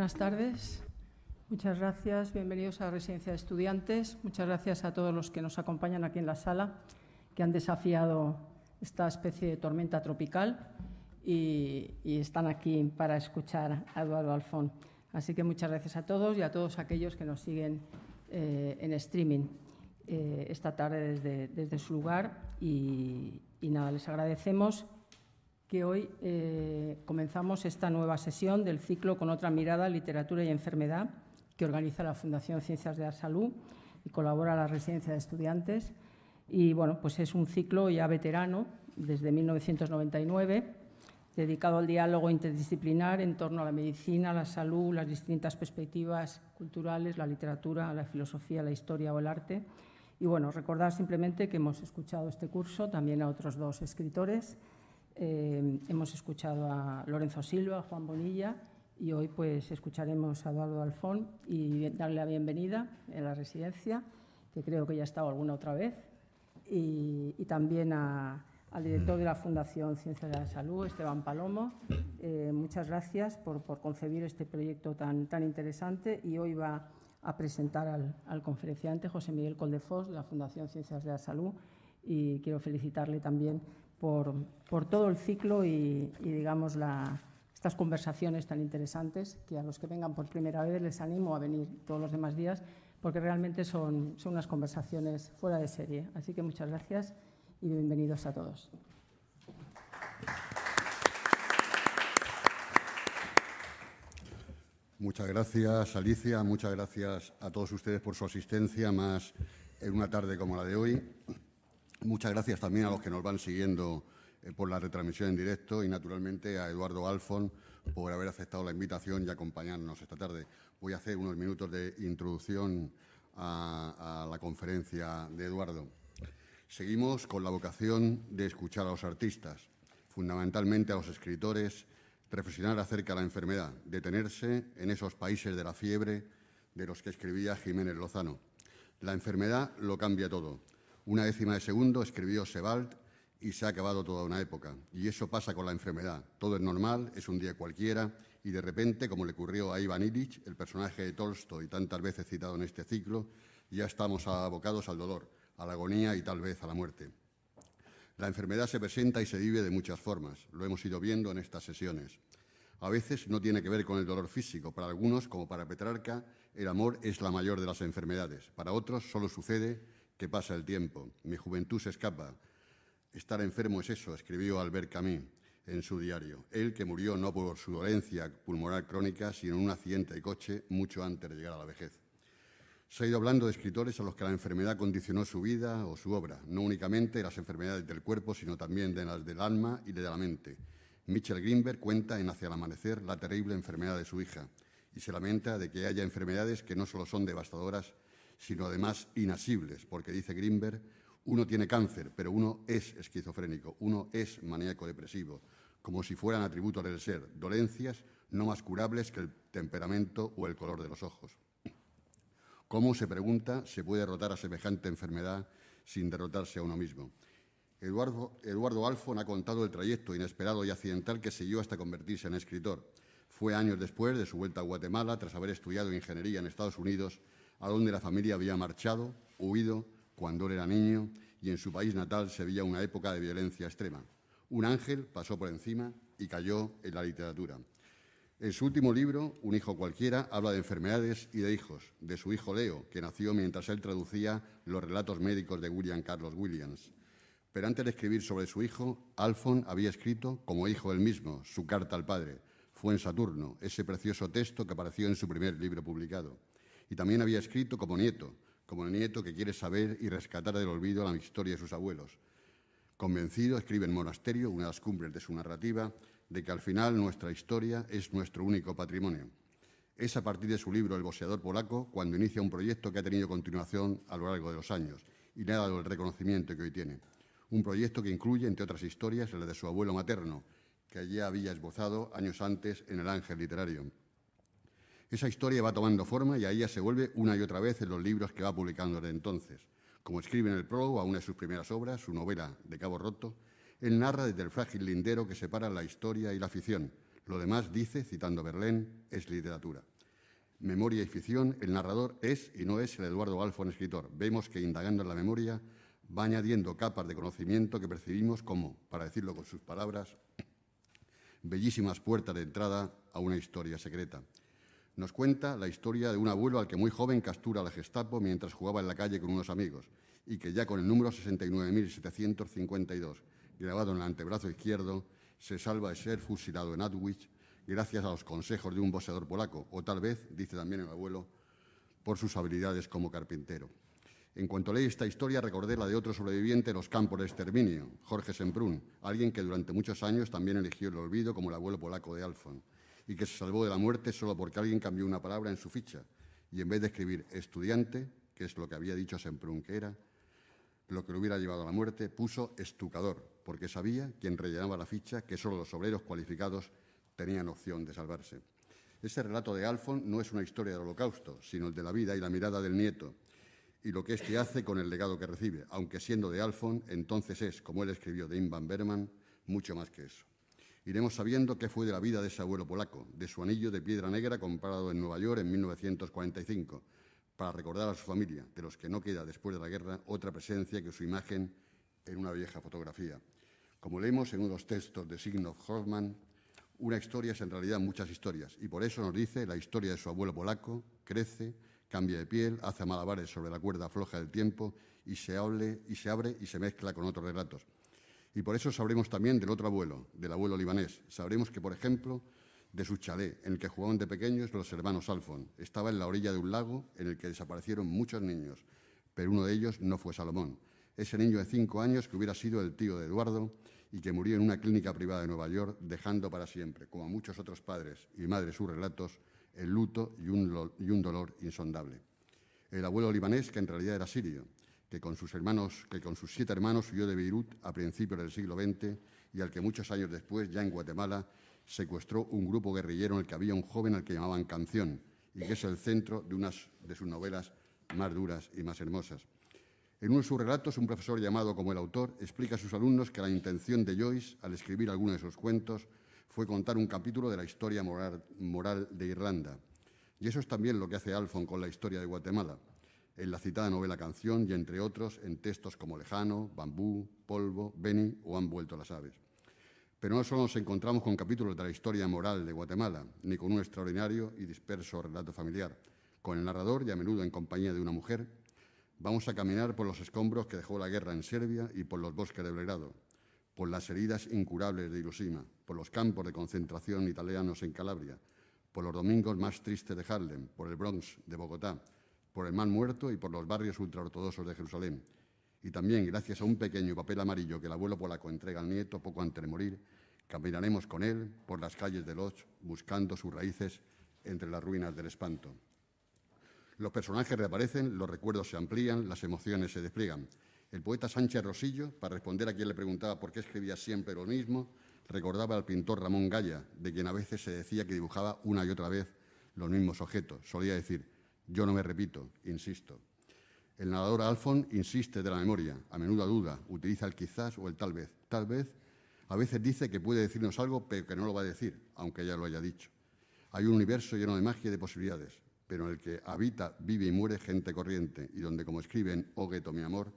Buenas tardes. Muchas gracias. Bienvenidos a Residencia de Estudiantes. Muchas gracias a todos los que nos acompañan aquí en la sala, que han desafiado esta especie de tormenta tropical y, están aquí para escuchar a Eduardo Alfón. Así que muchas gracias a todos y a todos aquellos que nos siguen eh, en streaming eh, esta tarde desde, desde su lugar. y nada, les agradecemos que hoy eh, comenzamos esta nueva sesión del ciclo con otra mirada, literatura y enfermedad, que organiza la Fundación Ciencias de la Salud y colabora la Residencia de Estudiantes. Y bueno, pues es un ciclo ya veterano, desde 1999, dedicado al diálogo interdisciplinar en torno a la medicina, la salud, las distintas perspectivas culturales, la literatura, la filosofía, la historia o el arte. Y bueno, recordar simplemente que hemos escuchado este curso también a otros dos escritores, eh, hemos escuchado a Lorenzo Silva, Juan Bonilla y hoy pues escucharemos a Eduardo Alfón y darle la bienvenida en la residencia, que creo que ya ha estado alguna otra vez, y, también al director de la Fundación Ciencias de la Salud, Esteban Palomo. Eh, muchas gracias por, concebir este proyecto tan, interesante y hoy va a presentar al, conferenciante José Miguel Coldefos de la Fundación Ciencias de la Salud y quiero felicitarle también por, todo el ciclo y, digamos, estas conversaciones tan interesantes que a los que vengan por primera vez les animo a venir todos los demás días porque realmente son, son unas conversaciones fuera de serie. Así que muchas gracias y bienvenidos a todos. Muchas gracias, Alicia. Muchas gracias a todos ustedes por su asistencia, más en una tarde como la de hoy. Muchas gracias también a los que nos van siguiendo eh, por la retransmisión en directo y, naturalmente, a Eduardo Alfon por haber aceptado la invitación y acompañarnos esta tarde. Voy a hacer unos minutos de introducción a, a la conferencia de Eduardo. Seguimos con la vocación de escuchar a los artistas, fundamentalmente a los escritores, reflexionar acerca de la enfermedad, detenerse en esos países de la fiebre de los que escribía Jiménez Lozano. La enfermedad lo cambia todo una décima de segundo, escribió Sebald, y se ha acabado toda una época. Y eso pasa con la enfermedad. Todo es normal, es un día cualquiera, y de repente, como le ocurrió a Ivan Illich, el personaje de Tolstoy tantas veces citado en este ciclo, ya estamos abocados al dolor, a la agonía y tal vez a la muerte. La enfermedad se presenta y se vive de muchas formas, lo hemos ido viendo en estas sesiones. A veces no tiene que ver con el dolor físico, para algunos, como para Petrarca, el amor es la mayor de las enfermedades, para otros solo sucede que pasa el tiempo, mi juventud se escapa. Estar enfermo es eso, escribió Albert Camus en su diario. Él que murió no por su dolencia pulmonar crónica, sino en un accidente de coche mucho antes de llegar a la vejez. Se ha ido hablando de escritores a los que la enfermedad condicionó su vida o su obra, no únicamente las enfermedades del cuerpo, sino también de las del alma y de la mente. Mitchell Greenberg cuenta en Hacia el Amanecer la terrible enfermedad de su hija y se lamenta de que haya enfermedades que no solo son devastadoras, sino además inasibles, porque dice Grimberg, uno tiene cáncer, pero uno es esquizofrénico, uno es maníaco depresivo, como si fueran atributos del ser, dolencias no más curables que el temperamento o el color de los ojos. ¿Cómo, se pregunta, se puede derrotar a semejante enfermedad sin derrotarse a uno mismo? Eduardo, Eduardo Alfon ha contado el trayecto inesperado y accidental que siguió hasta convertirse en escritor. Fue años después de su vuelta a Guatemala, tras haber estudiado ingeniería en Estados Unidos, a donde la familia había marchado, huido, cuando él era niño y en su país natal se veía una época de violencia extrema. Un ángel pasó por encima y cayó en la literatura. En su último libro, Un hijo cualquiera, habla de enfermedades y de hijos, de su hijo Leo, que nació mientras él traducía los relatos médicos de William Carlos Williams. Pero antes de escribir sobre su hijo, Alfon había escrito, como hijo él mismo, su carta al padre. Fue en Saturno, ese precioso texto que apareció en su primer libro publicado y también había escrito como nieto, como el nieto que quiere saber y rescatar del olvido la historia de sus abuelos. Convencido, escribe en Monasterio, una de las cumbres de su narrativa, de que al final nuestra historia es nuestro único patrimonio. Es a partir de su libro El boxeador polaco cuando inicia un proyecto que ha tenido continuación a lo largo de los años y le ha dado el reconocimiento que hoy tiene. Un proyecto que incluye, entre otras historias, la de su abuelo materno, que allí había esbozado años antes en El Ángel Literario. Esa historia va tomando forma y a ella se vuelve una y otra vez en los libros que va publicando desde entonces. Como escribe en el prólogo a una de sus primeras obras, su novela De Cabo Roto, él narra desde el frágil lindero que separa la historia y la ficción. Lo demás, dice, citando Berlén, es literatura. Memoria y ficción, el narrador es y no es el Eduardo Alfón escritor. Vemos que indagando en la memoria va añadiendo capas de conocimiento que percibimos como, para decirlo con sus palabras, bellísimas puertas de entrada a una historia secreta. Nos cuenta la historia de un abuelo al que muy joven captura la Gestapo mientras jugaba en la calle con unos amigos y que ya con el número 69.752, grabado en el antebrazo izquierdo, se salva de ser fusilado en Atwich gracias a los consejos de un boxeador polaco, o tal vez, dice también el abuelo, por sus habilidades como carpintero. En cuanto leí esta historia, recordé la de otro sobreviviente en los campos de exterminio, Jorge Semprún, alguien que durante muchos años también eligió el olvido como el abuelo polaco de Alfon y que se salvó de la muerte solo porque alguien cambió una palabra en su ficha y en vez de escribir estudiante, que es lo que había dicho Semprún que era, lo que lo hubiera llevado a la muerte, puso estucador, porque sabía quien rellenaba la ficha que solo los obreros cualificados tenían opción de salvarse. Ese relato de Alfon no es una historia del holocausto, sino el de la vida y la mirada del nieto, y lo que éste hace con el legado que recibe, aunque siendo de Alfon, entonces es, como él escribió de van Berman, mucho más que eso iremos sabiendo qué fue de la vida de ese abuelo polaco, de su anillo de piedra negra comprado en Nueva York en 1945, para recordar a su familia, de los que no queda después de la guerra otra presencia que su imagen en una vieja fotografía. Como leemos en uno de los textos de Signor Hoffman, una historia es en realidad muchas historias, y por eso nos dice la historia de su abuelo polaco, crece, cambia de piel, hace malabares sobre la cuerda floja del tiempo y se, y se abre y se mezcla con otros relatos. Y por eso sabremos también del otro abuelo, del abuelo libanés. Sabremos que, por ejemplo, de su chalé, en el que jugaban de pequeños los hermanos Alfon. Estaba en la orilla de un lago en el que desaparecieron muchos niños, pero uno de ellos no fue Salomón. Ese niño de cinco años que hubiera sido el tío de Eduardo y que murió en una clínica privada de Nueva York, dejando para siempre, como a muchos otros padres y madres sus relatos, el luto y y un dolor insondable. El abuelo libanés, que en realidad era sirio, que con sus siete hermanos huyó de Beirut a principios del siglo XX y al que muchos años después, ya en Guatemala, secuestró un grupo guerrillero en el que había un joven al que llamaban Canción y que es el centro de unas de sus novelas más duras y más hermosas. En uno de sus relatos, un profesor llamado como el autor explica a sus alumnos que la intención de Joyce al escribir alguno de sus cuentos fue contar un capítulo de la historia moral, moral de Irlanda. Y eso es también lo que hace Alfon con la historia de Guatemala en la citada novela Canción y, entre otros, en textos como Lejano, Bambú, Polvo, Beni o Han vuelto las aves. Pero no solo nos encontramos con capítulos de la historia moral de Guatemala, ni con un extraordinario y disperso relato familiar. Con el narrador y a menudo en compañía de una mujer, vamos a caminar por los escombros que dejó la guerra en Serbia y por los bosques de Belgrado, por las heridas incurables de Hiroshima, por los campos de concentración italianos en Calabria, por los domingos más tristes de Harlem, por el Bronx de Bogotá, por el mal Muerto y por los barrios ultraortodoxos de Jerusalén. Y también, gracias a un pequeño papel amarillo que el abuelo polaco entrega al nieto poco antes de morir, caminaremos con él por las calles de Lodz buscando sus raíces entre las ruinas del espanto. Los personajes reaparecen, los recuerdos se amplían, las emociones se despliegan. El poeta Sánchez Rosillo, para responder a quien le preguntaba por qué escribía siempre lo mismo, recordaba al pintor Ramón Gaya, de quien a veces se decía que dibujaba una y otra vez los mismos objetos. Solía decir, yo no me repito, insisto. El nadador Alfon insiste de la memoria, a menudo duda, utiliza el quizás o el tal vez. Tal vez a veces dice que puede decirnos algo, pero que no lo va a decir, aunque ya lo haya dicho. Hay un universo lleno de magia y de posibilidades, pero en el que habita, vive y muere gente corriente, y donde, como escriben Ogueto, mi amor,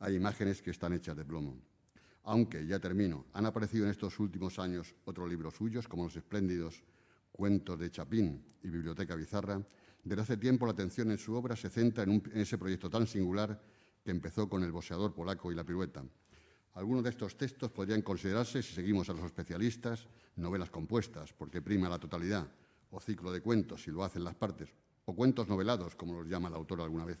hay imágenes que están hechas de plomo. Aunque, ya termino, han aparecido en estos últimos años otros libros suyos, como los espléndidos Cuentos de Chapín y Biblioteca Bizarra, desde hace tiempo la atención en su obra se centra en, ese proyecto tan singular que empezó con el boxeador polaco y la pirueta. Algunos de estos textos podrían considerarse, si seguimos a los especialistas, novelas compuestas, porque prima la totalidad, o ciclo de cuentos, si lo hacen las partes, o cuentos novelados, como los llama el autor alguna vez.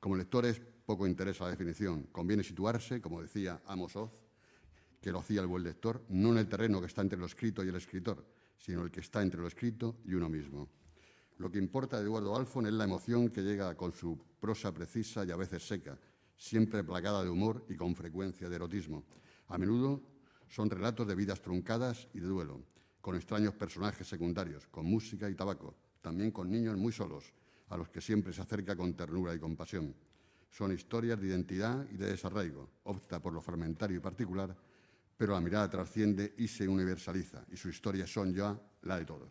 Como lectores, poco interesa la definición. Conviene situarse, como decía Amos Oz, que lo hacía el buen lector, no en el terreno que está entre lo escrito y el escritor, sino el que está entre lo escrito y uno mismo. Lo que importa de Eduardo Alfon es la emoción que llega con su prosa precisa y a veces seca, siempre plagada de humor y con frecuencia de erotismo. A menudo son relatos de vidas truncadas y de duelo, con extraños personajes secundarios, con música y tabaco, también con niños muy solos, a los que siempre se acerca con ternura y compasión. Son historias de identidad y de desarraigo, opta por lo fragmentario y particular, pero la mirada trasciende y se universaliza, y su historias son ya la de todos.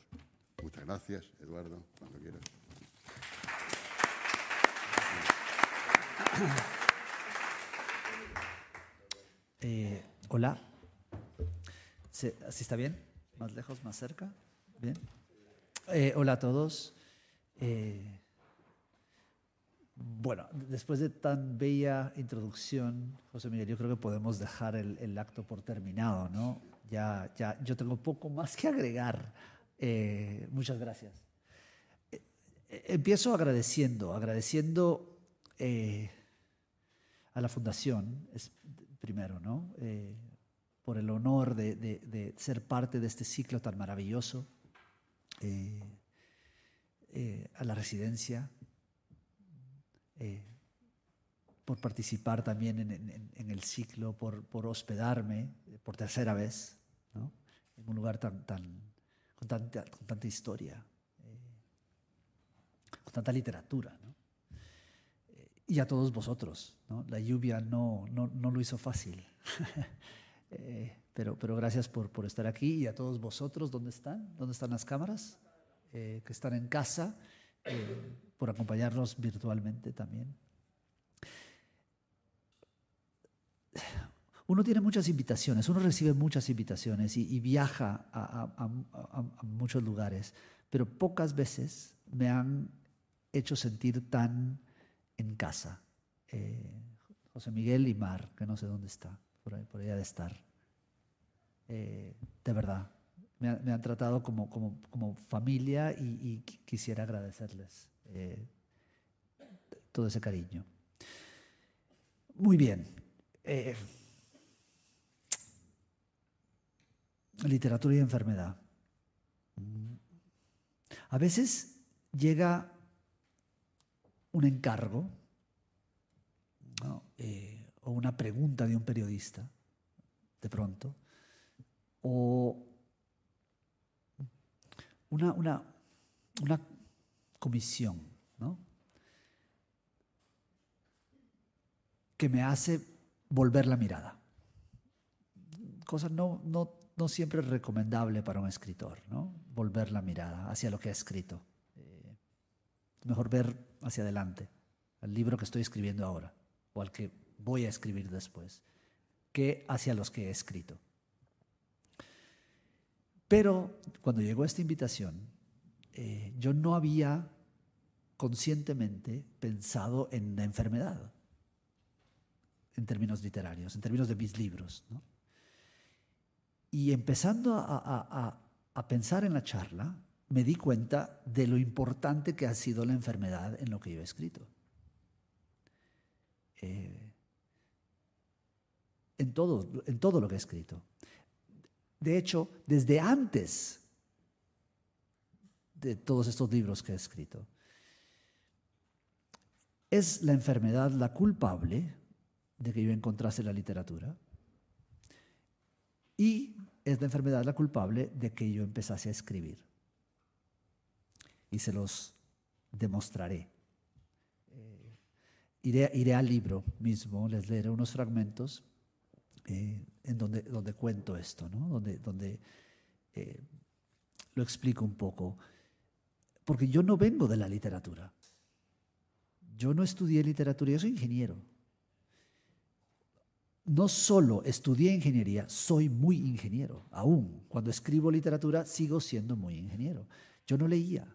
Muchas gracias, Eduardo, cuando quieras. Eh, hola. ¿Así ¿Sí está bien? ¿Más lejos, más cerca? Bien. Eh, hola a todos. Eh, bueno, después de tan bella introducción, José Miguel, yo creo que podemos dejar el, acto por terminado, ¿no? Ya, ya, yo tengo poco más que agregar eh, muchas gracias. Eh, eh, empiezo agradeciendo, agradeciendo a la Fundación, primero, por el honor de, ser parte de este ciclo tan maravilloso, a la residencia, por participar también en, el ciclo, por, hospedarme por tercera vez, en un lugar tan, tan, con tanta, historia, eh, con tanta literatura. Eh, y a todos vosotros. La lluvia no, no, lo hizo fácil. Eh, pero, pero gracias por, por estar aquí y a todos vosotros. ¿Dónde están? ¿Dónde están las cámaras? que están en casa, por acompañarnos virtualmente también uno tiene muchas invitaciones, uno recibe muchas invitaciones y, viaja a, muchos lugares, pero pocas veces me han hecho sentir tan en casa. Eh, José Miguel y Mar, que no sé dónde está, por, ahí, de estar. Eh, de verdad, me, han tratado como, familia y, quisiera agradecerles eh, todo ese cariño. Muy bien. literatura y enfermedad. A veces llega un encargo eh, o una pregunta de un periodista, de pronto, o una, una, comisión que me hace volver la mirada. Cosas no, no no siempre es recomendable para un escritor, ¿no? Volver la mirada hacia lo que ha escrito. Eh, mejor ver hacia adelante, al libro que estoy escribiendo ahora o al que voy a escribir después, que hacia los que he escrito. Pero cuando llegó esta invitación, eh, yo no había conscientemente pensado en la enfermedad, en términos literarios, en términos de mis libros, ¿no? Y empezando a, pensar en la charla, me di cuenta de lo importante que ha sido la enfermedad en lo que yo he escrito. Eh, en, todo, en todo lo que he escrito. De hecho, desde antes de todos estos libros que he escrito, es la enfermedad la culpable de que yo encontrase la literatura y es la enfermedad la culpable de que yo empezase a escribir. Y se los demostraré. Eh, iré, al libro mismo, les leeré unos fragmentos eh, en donde, donde cuento esto, ¿no? donde, donde eh, lo explico un poco. Porque yo no vengo de la literatura. Yo no estudié literatura, yo soy ingeniero no solo estudié ingeniería, soy muy ingeniero. Aún cuando escribo literatura sigo siendo muy ingeniero. Yo no leía,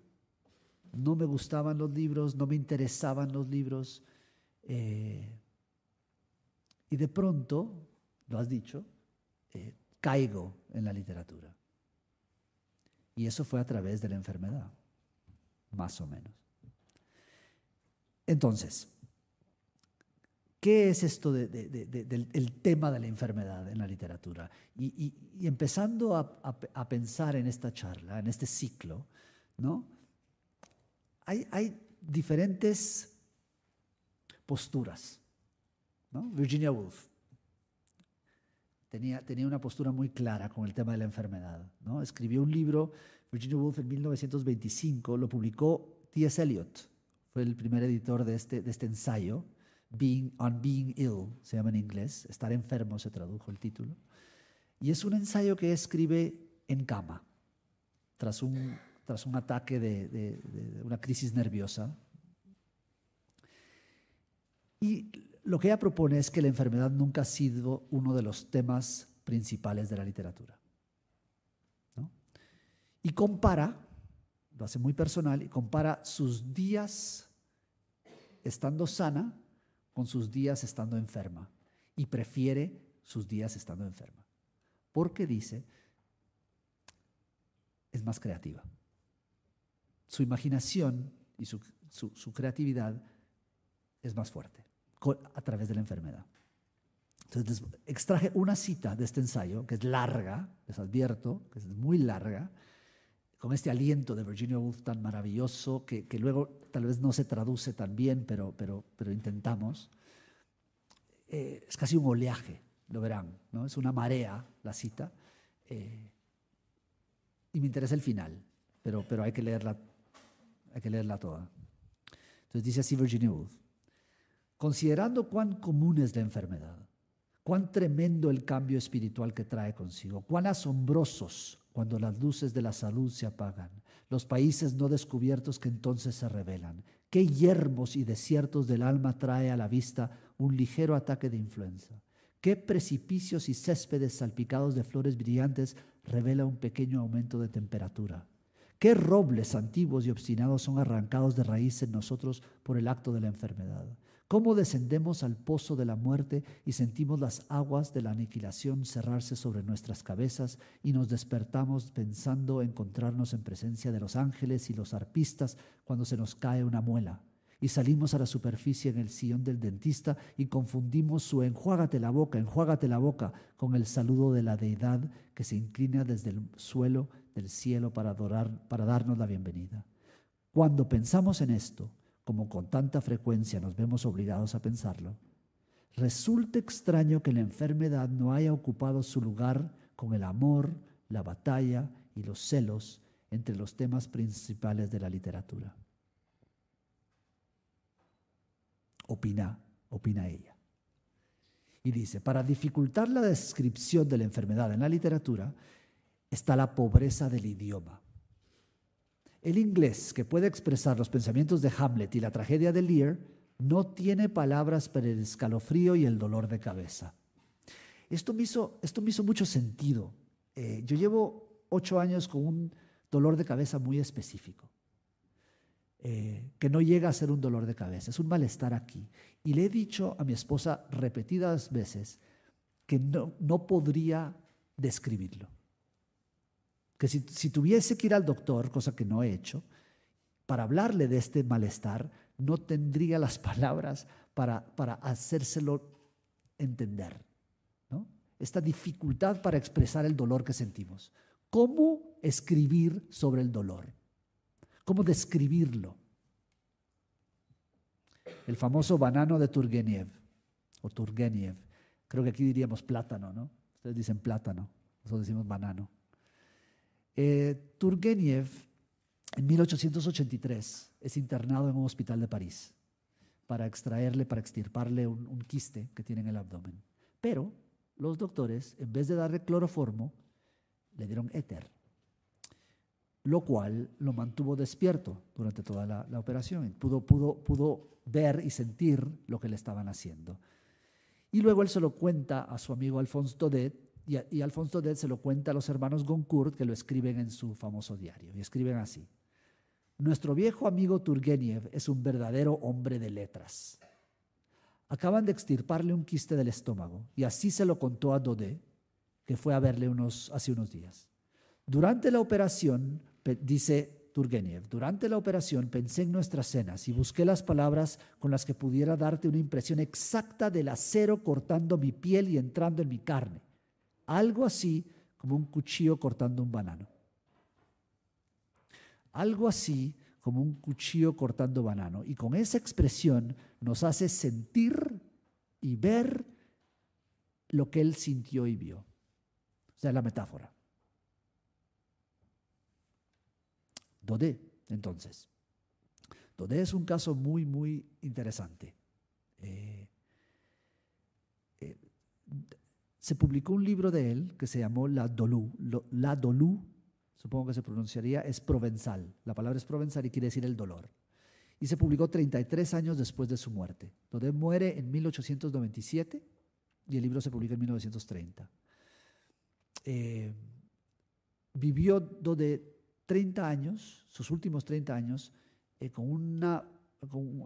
no me gustaban los libros, no me interesaban los libros. Eh, y de pronto, lo has dicho, eh, caigo en la literatura. Y eso fue a través de la enfermedad, más o menos. Entonces, ¿Qué es esto del, tema de la enfermedad en la literatura? Y, empezando a, pensar en esta charla, en este ciclo, ¿no? hay, diferentes posturas. Virginia Woolf tenía, tenía una postura muy clara con el tema de la enfermedad. ¿no? Escribió un libro, Virginia Woolf, en 1925, lo publicó T.S. Eliot, fue el primer editor de este, de este ensayo Being, on Being Ill, se llama en inglés, Estar enfermo se tradujo el título, y es un ensayo que escribe en cama, tras un, tras un ataque de, una crisis nerviosa. Y lo que ella propone es que la enfermedad nunca ha sido uno de los temas principales de la literatura. Y compara, lo hace muy personal, y compara sus días estando sana con sus días estando enferma y prefiere sus días estando enferma. Porque dice, es más creativa. Su imaginación y su, su creatividad es más fuerte a través de la enfermedad. Entonces, extraje una cita de este ensayo, que es larga, les advierto, que es muy larga, con este aliento de Virginia Woolf tan maravilloso, que, luego tal vez no se traduce tan bien, pero, pero, pero intentamos, eh, es casi un oleaje, lo verán, ¿no? es una marea la cita. Eh, y me interesa el final, pero, pero hay, que leerla, hay que leerla toda. Entonces dice así Virginia Woolf, considerando cuán común es la enfermedad, Cuán tremendo el cambio espiritual que trae consigo, cuán asombrosos cuando las luces de la salud se apagan, los países no descubiertos que entonces se revelan, qué yermos y desiertos del alma trae a la vista un ligero ataque de influenza, qué precipicios y céspedes salpicados de flores brillantes revela un pequeño aumento de temperatura, qué robles antiguos y obstinados son arrancados de raíz en nosotros por el acto de la enfermedad, ¿Cómo descendemos al pozo de la muerte y sentimos las aguas de la aniquilación cerrarse sobre nuestras cabezas y nos despertamos pensando encontrarnos en presencia de los ángeles y los arpistas cuando se nos cae una muela? Y salimos a la superficie en el sillón del dentista y confundimos su enjuágate la boca, enjuágate la boca con el saludo de la deidad que se inclina desde el suelo del cielo para, adorar, para darnos la bienvenida. Cuando pensamos en esto, como con tanta frecuencia nos vemos obligados a pensarlo, resulta extraño que la enfermedad no haya ocupado su lugar con el amor, la batalla y los celos entre los temas principales de la literatura. Opina, opina ella. Y dice, para dificultar la descripción de la enfermedad en la literatura está la pobreza del idioma. El inglés, que puede expresar los pensamientos de Hamlet y la tragedia de Lear, no tiene palabras para el escalofrío y el dolor de cabeza. Esto me hizo, esto mucho sentido. Eh, yo llevo ocho años con un dolor de cabeza muy específico, eh, que no llega a ser un dolor de cabeza, es un malestar aquí. Y le he dicho a mi esposa repetidas veces que no, no podría describirlo que si, tuviese que ir al doctor, cosa que no he hecho, para hablarle de este malestar, no tendría las palabras para, para hacérselo entender. Esta dificultad para expresar el dolor que sentimos. ¿Cómo escribir sobre el dolor? ¿Cómo describirlo? El famoso banano de Turgenev, o Turgenev. Creo que aquí diríamos plátano, ¿no? Ustedes dicen plátano, nosotros decimos banano. Eh, Turgenev, en 1883, es internado en un hospital de París para extraerle, para extirparle un, quiste que tiene en el abdomen. Pero los doctores, en vez de darle cloroformo, le dieron éter, lo cual lo mantuvo despierto durante toda la, la operación. Pudo, pudo, pudo ver y sentir lo que le estaban haciendo. Y luego él se lo cuenta a su amigo Alphonse Daudet, y, Alfonso Dede se lo cuenta a los hermanos Goncourt que lo escriben en su famoso diario. Y escriben así. Nuestro viejo amigo Turgeniev es un verdadero hombre de letras. Acaban de extirparle un quiste del estómago y así se lo contó a Dode que fue a verle unos, hace unos días. Durante la operación, dice Turgeniev, durante la operación pensé en nuestras cenas y busqué las palabras con las que pudiera darte una impresión exacta del acero cortando mi piel y entrando en mi carne. Algo así como un cuchillo cortando un banano. Algo así como un cuchillo cortando banano. Y con esa expresión nos hace sentir y ver lo que él sintió y vio. O sea, la metáfora. Dodé, entonces. Dodé es un caso muy, muy interesante. Eh, se publicó un libro de él que se llamó La Dolú. La Dolú, supongo que se pronunciaría, es provenzal. La palabra es provenzal y quiere decir el dolor. Y se publicó 33 años después de su muerte. Donde muere en 1897 y el libro se publica en 1930. Eh, vivió donde 30 años, sus últimos 30 años, eh, con una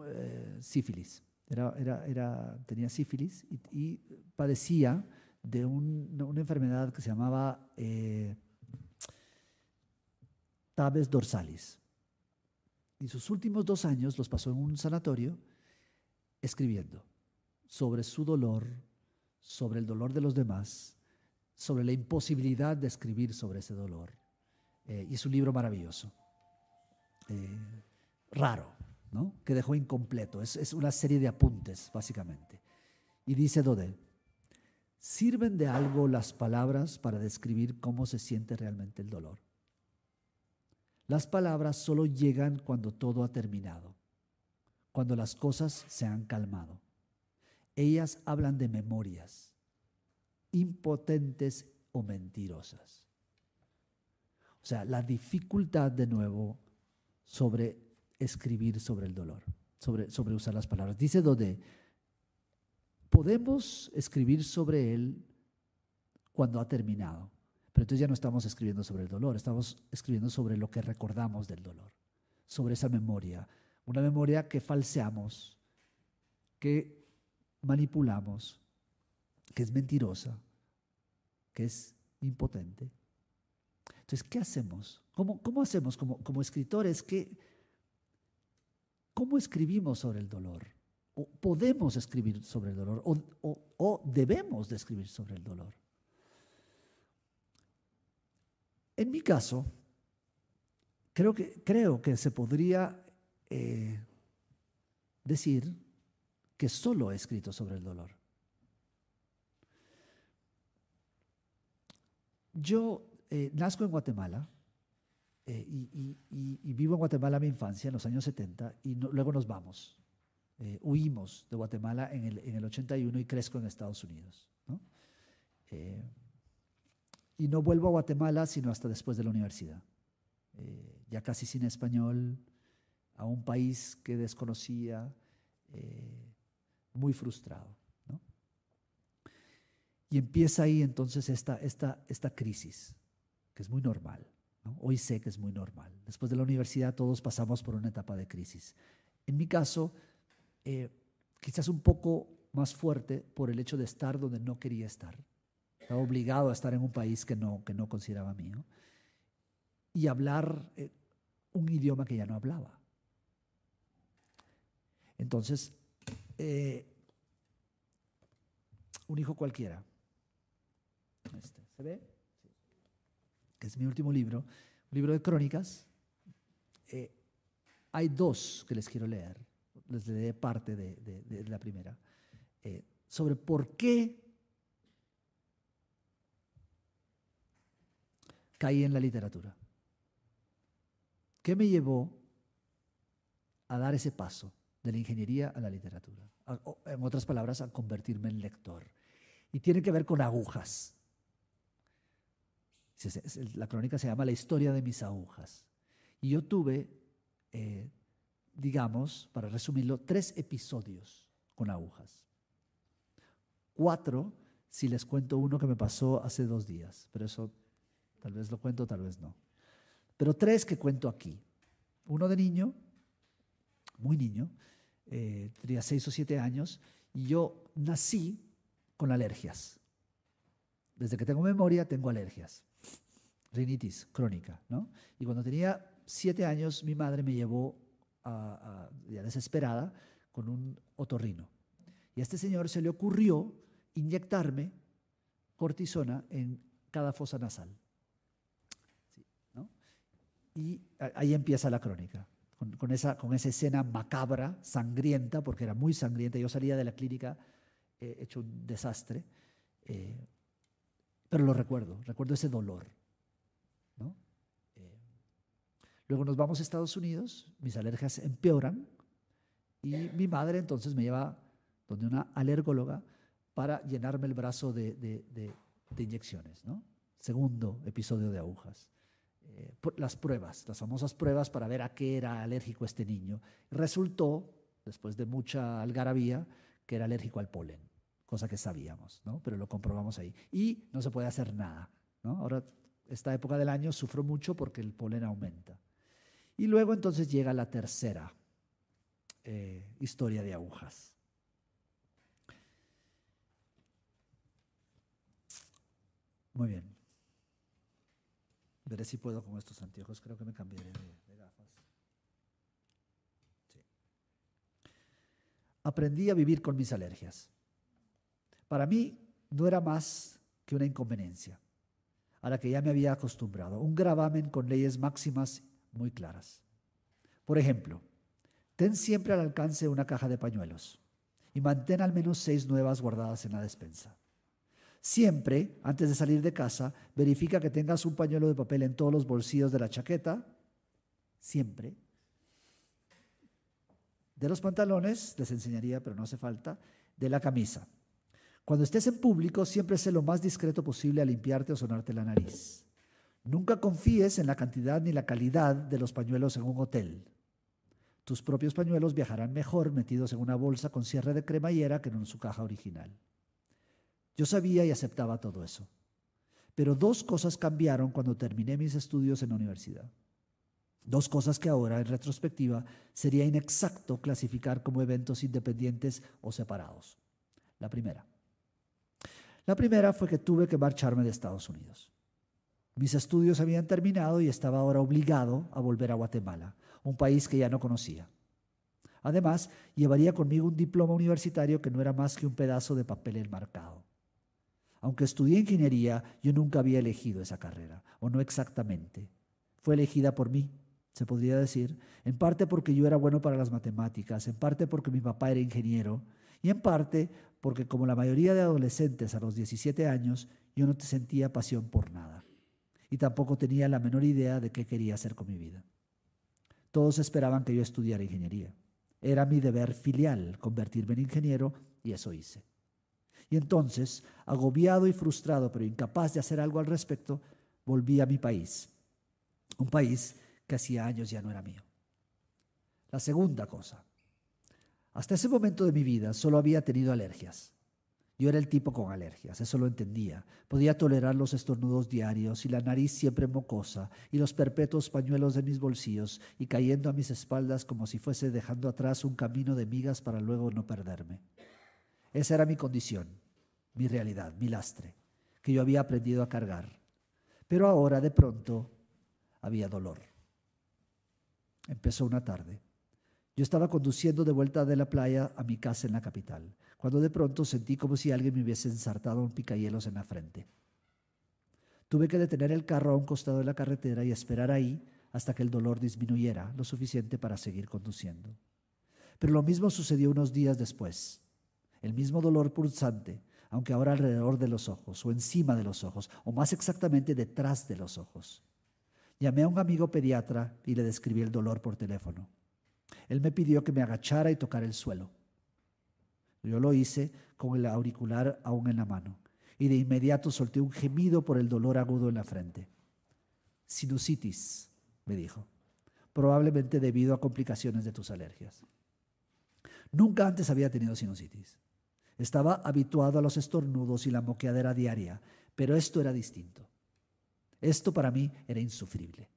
eh, sífilis. Era, tenía sífilis y padecía de una enfermedad que se llamaba eh, Tabes dorsalis. Y sus últimos dos años los pasó en un sanatorio escribiendo sobre su dolor, sobre el dolor de los demás, sobre la imposibilidad de escribir sobre ese dolor. Eh, y es un libro maravilloso, eh, raro, ¿no? que dejó incompleto. Es, es, una serie de apuntes, básicamente. Y dice dodel ¿Sirven de algo las palabras para describir cómo se siente realmente el dolor? Las palabras solo llegan cuando todo ha terminado, cuando las cosas se han calmado. Ellas hablan de memorias, impotentes o mentirosas. O sea, la dificultad de nuevo sobre escribir sobre el dolor, sobre, sobre usar las palabras. Dice Dodé, podemos escribir sobre él cuando ha terminado. Pero entonces ya no estamos escribiendo sobre el dolor, estamos escribiendo sobre lo que recordamos del dolor, sobre esa memoria, una memoria que falseamos, que manipulamos, que es mentirosa, que es impotente. Entonces, ¿qué hacemos? ¿Cómo, cómo hacemos como, como escritores? que ¿Cómo escribimos sobre el dolor? o podemos escribir sobre el dolor o, debemos de escribir sobre el dolor. En mi caso, creo que, creo que se podría eh, decir que solo he escrito sobre el dolor. Yo eh, nazco en Guatemala eh, y, vivo en Guatemala mi infancia, en los años 70, y luego nos vamos. Eh, huimos de Guatemala en el, en el, 81 y crezco en Estados Unidos. ¿no? Eh, y no vuelvo a Guatemala sino hasta después de la universidad. Eh, ya casi sin español, a un país que desconocía, muy frustrado. ¿no? Y empieza ahí entonces esta, esta, esta crisis, que es muy normal. ¿no? Hoy sé que es muy normal. Después de la universidad todos pasamos por una etapa de crisis. En mi caso, eh, quizás un poco más fuerte por el hecho de estar donde no quería estar. Estaba obligado a estar en un país que no, que no consideraba mío. Y hablar eh, un idioma que ya no hablaba. Entonces, eh, un hijo cualquiera. Este, ¿Se ve? Que es mi último libro. Un libro de crónicas. hay dos que les quiero leer les parte de, la primera, eh, sobre por qué caí en la literatura. ¿Qué me llevó a dar ese paso de la ingeniería a la literatura? en otras palabras, a convertirme en lector. Y tiene que ver con agujas. La crónica se llama La historia de mis agujas. Y yo tuve eh, digamos, para resumirlo, tres episodios con agujas. Cuatro, si les cuento uno que me pasó hace dos días, pero eso tal vez lo cuento, tal vez no. Pero tres que cuento aquí. Uno de niño, muy niño, eh, tenía seis o siete años, y yo nací con alergias. Desde que tengo memoria tengo alergias. Rinitis crónica, ¿no? Y cuando tenía siete años, mi madre me llevó ya desesperada con un otorrino. Y a este señor se le ocurrió inyectarme cortisona en cada fosa nasal. Y ahí empieza la crónica, con, esa, con esa escena macabra, sangrienta, porque era muy sangrienta. Yo salía de la clínica eh, hecho un desastre, eh, pero lo recuerdo, recuerdo ese dolor. Luego nos vamos a Estados Unidos, mis alergias empeoran y mi madre entonces me lleva donde una alergóloga para llenarme el brazo de, inyecciones. ¿no? Segundo episodio de agujas. Eh, las pruebas, las famosas pruebas para ver a qué era alérgico este niño. Resultó, después de mucha algarabía, que era alérgico al polen, cosa que sabíamos, ¿no? pero lo comprobamos ahí. Y no se puede hacer nada. ¿no? Ahora, esta época del año sufro mucho porque el polen aumenta. Y luego entonces llega la tercera eh, historia de agujas. Muy bien. Veré si puedo con estos anteojos. Creo que me cambiaré de, gafas. Aprendí a vivir con mis alergias. Para mí no era más que una inconveniencia a la que ya me había acostumbrado, un gravamen con leyes máximas muy claras. Por ejemplo, ten siempre al alcance una caja de pañuelos y mantén al menos seis nuevas guardadas en la despensa. Siempre, antes de salir de casa, verifica que tengas un pañuelo de papel en todos los bolsillos de la chaqueta, siempre, de los pantalones, les enseñaría, pero no hace falta, de la camisa. Cuando estés en público, siempre sé lo más discreto posible a limpiarte o sonarte la nariz. Nunca confíes en la cantidad ni la calidad de los pañuelos en un hotel. Tus propios pañuelos viajarán mejor metidos en una bolsa con cierre de cremallera que en su caja original. Yo sabía y aceptaba todo eso. Pero dos cosas cambiaron cuando terminé mis estudios en la universidad. Dos cosas que ahora, en retrospectiva, sería inexacto clasificar como eventos independientes o separados. La primera. La primera fue que tuve que marcharme de Estados Unidos. Mis estudios habían terminado y estaba ahora obligado a volver a Guatemala, un país que ya no conocía. Además, llevaría conmigo un diploma universitario que no era más que un pedazo de papel enmarcado. Aunque estudié ingeniería, yo nunca había elegido esa carrera, o no exactamente. Fue elegida por mí, se podría decir, en parte porque yo era bueno para las matemáticas, en parte porque mi papá era ingeniero, y en parte porque como la mayoría de adolescentes a los 17 años, yo no te sentía pasión por nada y tampoco tenía la menor idea de qué quería hacer con mi vida. Todos esperaban que yo estudiara ingeniería. Era mi deber filial convertirme en ingeniero y eso hice. Y entonces, agobiado y frustrado, pero incapaz de hacer algo al respecto, volví a mi país. Un país que hacía años ya no era mío. La segunda cosa. Hasta ese momento de mi vida solo había tenido alergias. Yo era el tipo con alergias, eso lo entendía. Podía tolerar los estornudos diarios y la nariz siempre mocosa y los perpetuos pañuelos de mis bolsillos y cayendo a mis espaldas como si fuese dejando atrás un camino de migas para luego no perderme. Esa era mi condición, mi realidad, mi lastre, que yo había aprendido a cargar. Pero ahora, de pronto, había dolor. Empezó una tarde. Yo estaba conduciendo de vuelta de la playa a mi casa en la capital, cuando de pronto sentí como si alguien me hubiese ensartado un picahielos en la frente. Tuve que detener el carro a un costado de la carretera y esperar ahí hasta que el dolor disminuyera lo suficiente para seguir conduciendo. Pero lo mismo sucedió unos días después. El mismo dolor pulsante, aunque ahora alrededor de los ojos, o encima de los ojos, o más exactamente detrás de los ojos. Llamé a un amigo pediatra y le describí el dolor por teléfono. Él me pidió que me agachara y tocara el suelo. Yo lo hice con el auricular aún en la mano y de inmediato solté un gemido por el dolor agudo en la frente. Sinusitis, me dijo, probablemente debido a complicaciones de tus alergias. Nunca antes había tenido sinusitis. Estaba habituado a los estornudos y la moqueadera diaria, pero esto era distinto. Esto para mí era insufrible.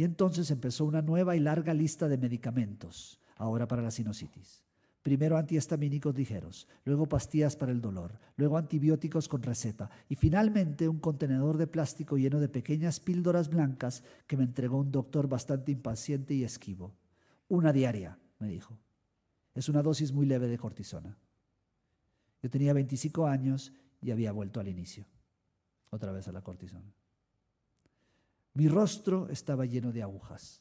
Y entonces empezó una nueva y larga lista de medicamentos, ahora para la sinusitis. Primero antihistamínicos ligeros, luego pastillas para el dolor, luego antibióticos con receta y finalmente un contenedor de plástico lleno de pequeñas píldoras blancas que me entregó un doctor bastante impaciente y esquivo. Una diaria, me dijo. Es una dosis muy leve de cortisona. Yo tenía 25 años y había vuelto al inicio, otra vez a la cortisona. Mi rostro estaba lleno de agujas.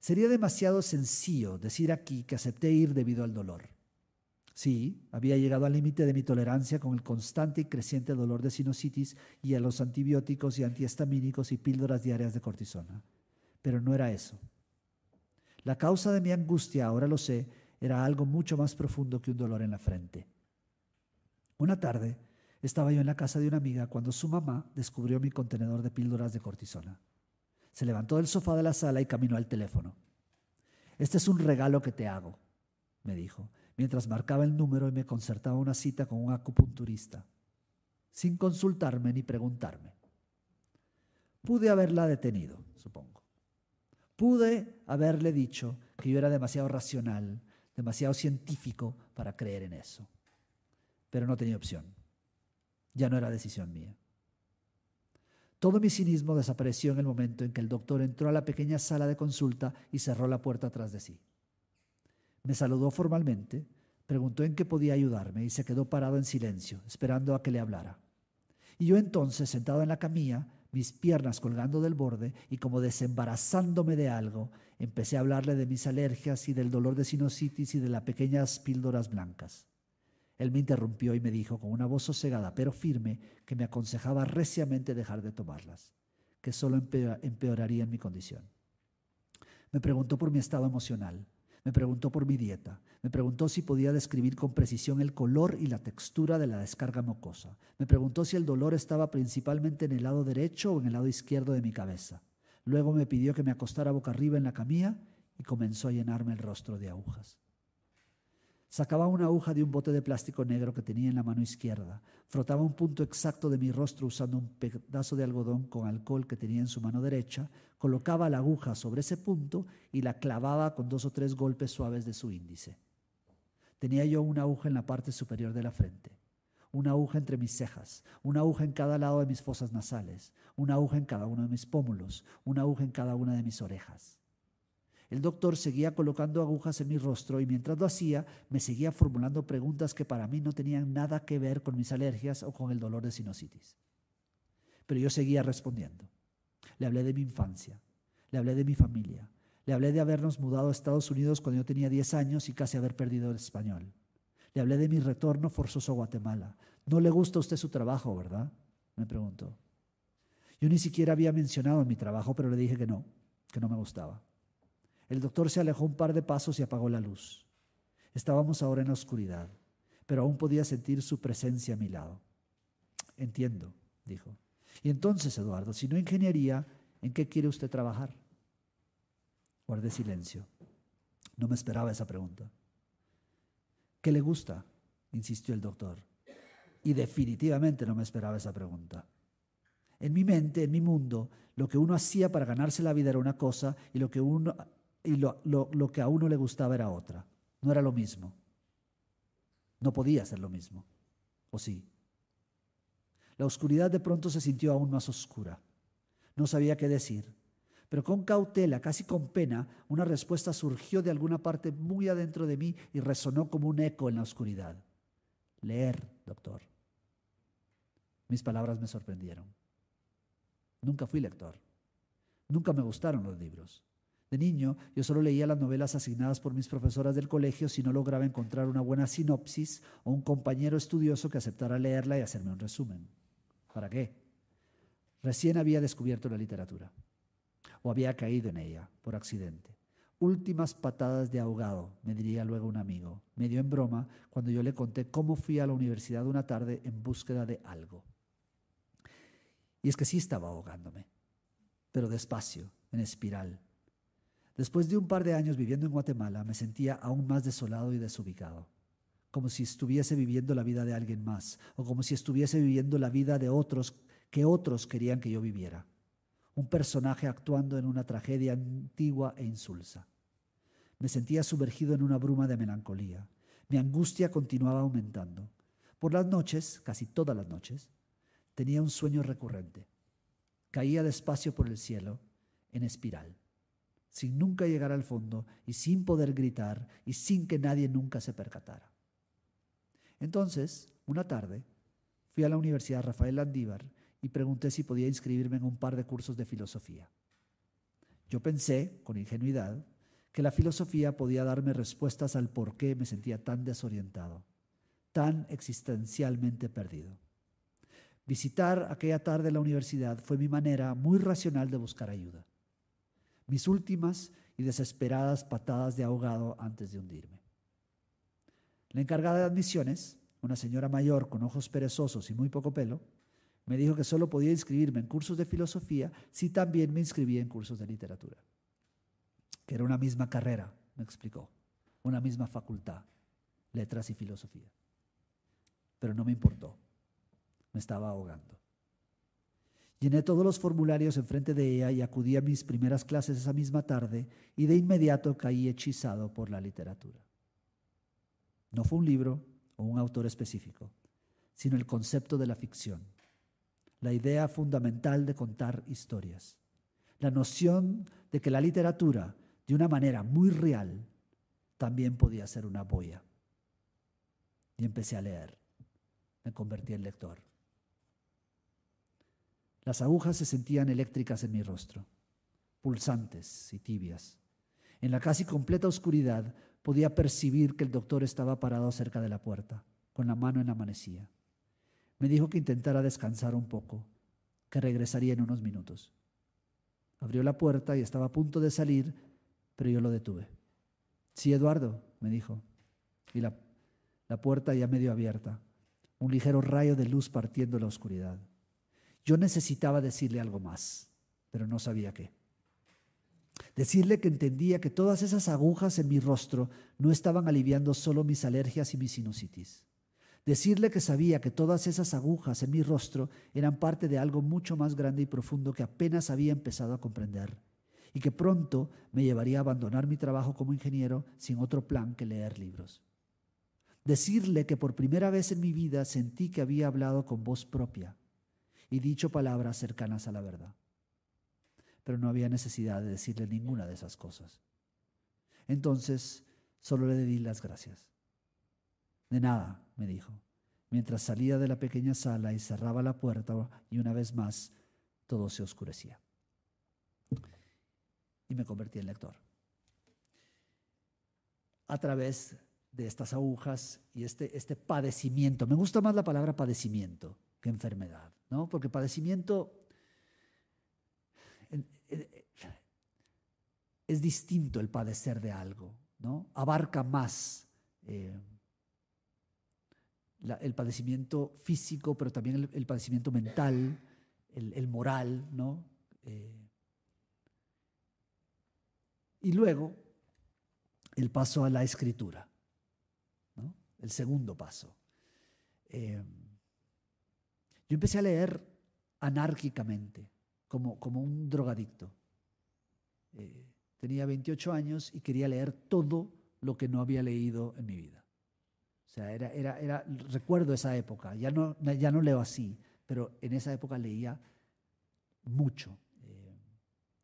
Sería demasiado sencillo decir aquí que acepté ir debido al dolor. Sí, había llegado al límite de mi tolerancia con el constante y creciente dolor de sinusitis y a los antibióticos y antihistamínicos y píldoras diarias de cortisona. Pero no era eso. La causa de mi angustia, ahora lo sé, era algo mucho más profundo que un dolor en la frente. Una tarde, estaba yo en la casa de una amiga cuando su mamá descubrió mi contenedor de píldoras de cortisona. Se levantó del sofá de la sala y caminó al teléfono. Este es un regalo que te hago, me dijo, mientras marcaba el número y me concertaba una cita con un acupunturista, sin consultarme ni preguntarme. Pude haberla detenido, supongo. Pude haberle dicho que yo era demasiado racional, demasiado científico para creer en eso. Pero no tenía opción ya no era decisión mía. Todo mi cinismo desapareció en el momento en que el doctor entró a la pequeña sala de consulta y cerró la puerta tras de sí. Me saludó formalmente, preguntó en qué podía ayudarme y se quedó parado en silencio, esperando a que le hablara. Y yo entonces, sentado en la camilla, mis piernas colgando del borde y como desembarazándome de algo, empecé a hablarle de mis alergias y del dolor de sinusitis y de las pequeñas píldoras blancas. Él me interrumpió y me dijo con una voz sosegada pero firme que me aconsejaba reciamente dejar de tomarlas, que solo empeoraría mi condición. Me preguntó por mi estado emocional, me preguntó por mi dieta, me preguntó si podía describir con precisión el color y la textura de la descarga mocosa, me preguntó si el dolor estaba principalmente en el lado derecho o en el lado izquierdo de mi cabeza. Luego me pidió que me acostara boca arriba en la camilla y comenzó a llenarme el rostro de agujas. Sacaba una aguja de un bote de plástico negro que tenía en la mano izquierda. Frotaba un punto exacto de mi rostro usando un pedazo de algodón con alcohol que tenía en su mano derecha. Colocaba la aguja sobre ese punto y la clavaba con dos o tres golpes suaves de su índice. Tenía yo una aguja en la parte superior de la frente, una aguja entre mis cejas, una aguja en cada lado de mis fosas nasales, una aguja en cada uno de mis pómulos, una aguja en cada una de mis orejas. El doctor seguía colocando agujas en mi rostro y mientras lo hacía me seguía formulando preguntas que para mí no tenían nada que ver con mis alergias o con el dolor de sinusitis. Pero yo seguía respondiendo. Le hablé de mi infancia, le hablé de mi familia, le hablé de habernos mudado a Estados Unidos cuando yo tenía 10 años y casi haber perdido el español. Le hablé de mi retorno forzoso a Guatemala. No le gusta a usted su trabajo, ¿verdad? Me preguntó. Yo ni siquiera había mencionado mi trabajo, pero le dije que no, que no me gustaba. El doctor se alejó un par de pasos y apagó la luz. Estábamos ahora en la oscuridad, pero aún podía sentir su presencia a mi lado. Entiendo, dijo. Y entonces, Eduardo, si no ingeniería, ¿en qué quiere usted trabajar? Guardé silencio. No me esperaba esa pregunta. ¿Qué le gusta? insistió el doctor. Y definitivamente no me esperaba esa pregunta. En mi mente, en mi mundo, lo que uno hacía para ganarse la vida era una cosa y lo que uno y lo, lo que a uno le gustaba era otra. No era lo mismo. No podía ser lo mismo. ¿O sí? La oscuridad de pronto se sintió aún más oscura. No sabía qué decir, pero con cautela, casi con pena, una respuesta surgió de alguna parte muy adentro de mí y resonó como un eco en la oscuridad. Leer, doctor. Mis palabras me sorprendieron. Nunca fui lector. Nunca me gustaron los libros. De niño, yo solo leía las novelas asignadas por mis profesoras del colegio si no lograba encontrar una buena sinopsis o un compañero estudioso que aceptara leerla y hacerme un resumen. ¿Para qué? Recién había descubierto la literatura o había caído en ella por accidente. Últimas patadas de ahogado, me diría luego un amigo, medio en broma, cuando yo le conté cómo fui a la universidad una tarde en búsqueda de algo. Y es que sí estaba ahogándome, pero despacio, en espiral, Después de un par de años viviendo en Guatemala, me sentía aún más desolado y desubicado, como si estuviese viviendo la vida de alguien más, o como si estuviese viviendo la vida de otros que otros querían que yo viviera, un personaje actuando en una tragedia antigua e insulsa. Me sentía sumergido en una bruma de melancolía. Mi angustia continuaba aumentando. Por las noches, casi todas las noches, tenía un sueño recurrente. Caía despacio por el cielo, en espiral sin nunca llegar al fondo y sin poder gritar y sin que nadie nunca se percatara. Entonces, una tarde, fui a la Universidad Rafael Landívar y pregunté si podía inscribirme en un par de cursos de filosofía. Yo pensé, con ingenuidad, que la filosofía podía darme respuestas al por qué me sentía tan desorientado, tan existencialmente perdido. Visitar aquella tarde la universidad fue mi manera muy racional de buscar ayuda mis últimas y desesperadas patadas de ahogado antes de hundirme. La encargada de admisiones, una señora mayor con ojos perezosos y muy poco pelo, me dijo que solo podía inscribirme en cursos de filosofía si también me inscribía en cursos de literatura. Que era una misma carrera, me explicó, una misma facultad, letras y filosofía. Pero no me importó, me estaba ahogando. Llené todos los formularios enfrente de ella y acudí a mis primeras clases esa misma tarde y de inmediato caí hechizado por la literatura. No fue un libro o un autor específico, sino el concepto de la ficción, la idea fundamental de contar historias, la noción de que la literatura, de una manera muy real, también podía ser una boya. Y empecé a leer. Me convertí en lector. Las agujas se sentían eléctricas en mi rostro, pulsantes y tibias. En la casi completa oscuridad podía percibir que el doctor estaba parado cerca de la puerta, con la mano en la manecilla. Me dijo que intentara descansar un poco, que regresaría en unos minutos. Abrió la puerta y estaba a punto de salir, pero yo lo detuve. Sí, Eduardo, me dijo. Y la, la puerta ya medio abierta, un ligero rayo de luz partiendo la oscuridad. Yo necesitaba decirle algo más, pero no sabía qué. Decirle que entendía que todas esas agujas en mi rostro no estaban aliviando solo mis alergias y mi sinusitis. Decirle que sabía que todas esas agujas en mi rostro eran parte de algo mucho más grande y profundo que apenas había empezado a comprender y que pronto me llevaría a abandonar mi trabajo como ingeniero sin otro plan que leer libros. Decirle que por primera vez en mi vida sentí que había hablado con voz propia, y dicho palabras cercanas a la verdad. Pero no había necesidad de decirle ninguna de esas cosas. Entonces, solo le di las gracias. De nada, me dijo, mientras salía de la pequeña sala y cerraba la puerta y una vez más todo se oscurecía. Y me convertí en lector. A través de estas agujas y este, este padecimiento, me gusta más la palabra padecimiento que enfermedad. ¿no? Porque padecimiento es distinto el padecer de algo, ¿no? Abarca más eh, el padecimiento físico, pero también el, padecimiento mental, el, moral, ¿no? Eh, y luego el paso a la escritura, El segundo paso. Eh, yo empecé a leer anárquicamente, como, como un drogadicto. Eh, tenía 28 años y quería leer todo lo que no había leído en mi vida. O sea, era, era, era, recuerdo esa época, ya no, ya no leo así, pero en esa época leía mucho, eh,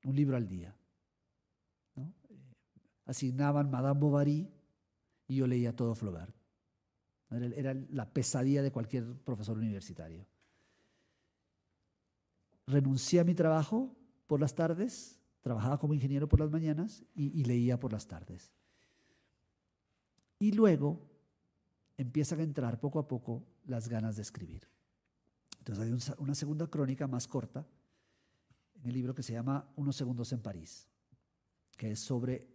un libro al día. Eh, asignaban Madame Bovary y yo leía todo Flaubert. era la pesadilla de cualquier profesor universitario renuncié a mi trabajo por las tardes, trabajaba como ingeniero por las mañanas y, leía por las tardes. Y luego empiezan a entrar poco a poco las ganas de escribir. Entonces hay una segunda crónica más corta en el libro que se llama Unos segundos en París, que es sobre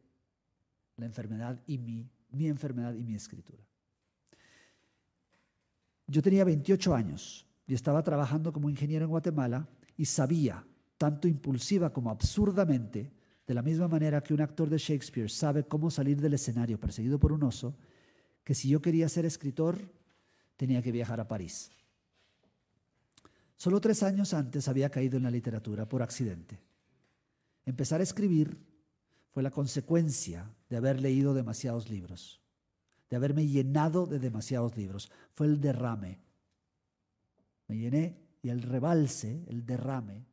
la enfermedad y mi, mi enfermedad y mi escritura. Yo tenía 28 años y estaba trabajando como ingeniero en Guatemala y sabía, tanto impulsiva como absurdamente, de la misma manera que un actor de Shakespeare sabe cómo salir del escenario perseguido por un oso, que si yo quería ser escritor tenía que viajar a París. Solo tres años antes había caído en la literatura por accidente. Empezar a escribir fue la consecuencia de haber leído demasiados libros, de haberme llenado de demasiados libros. Fue el derrame. Me llené y el rebalse, el derrame,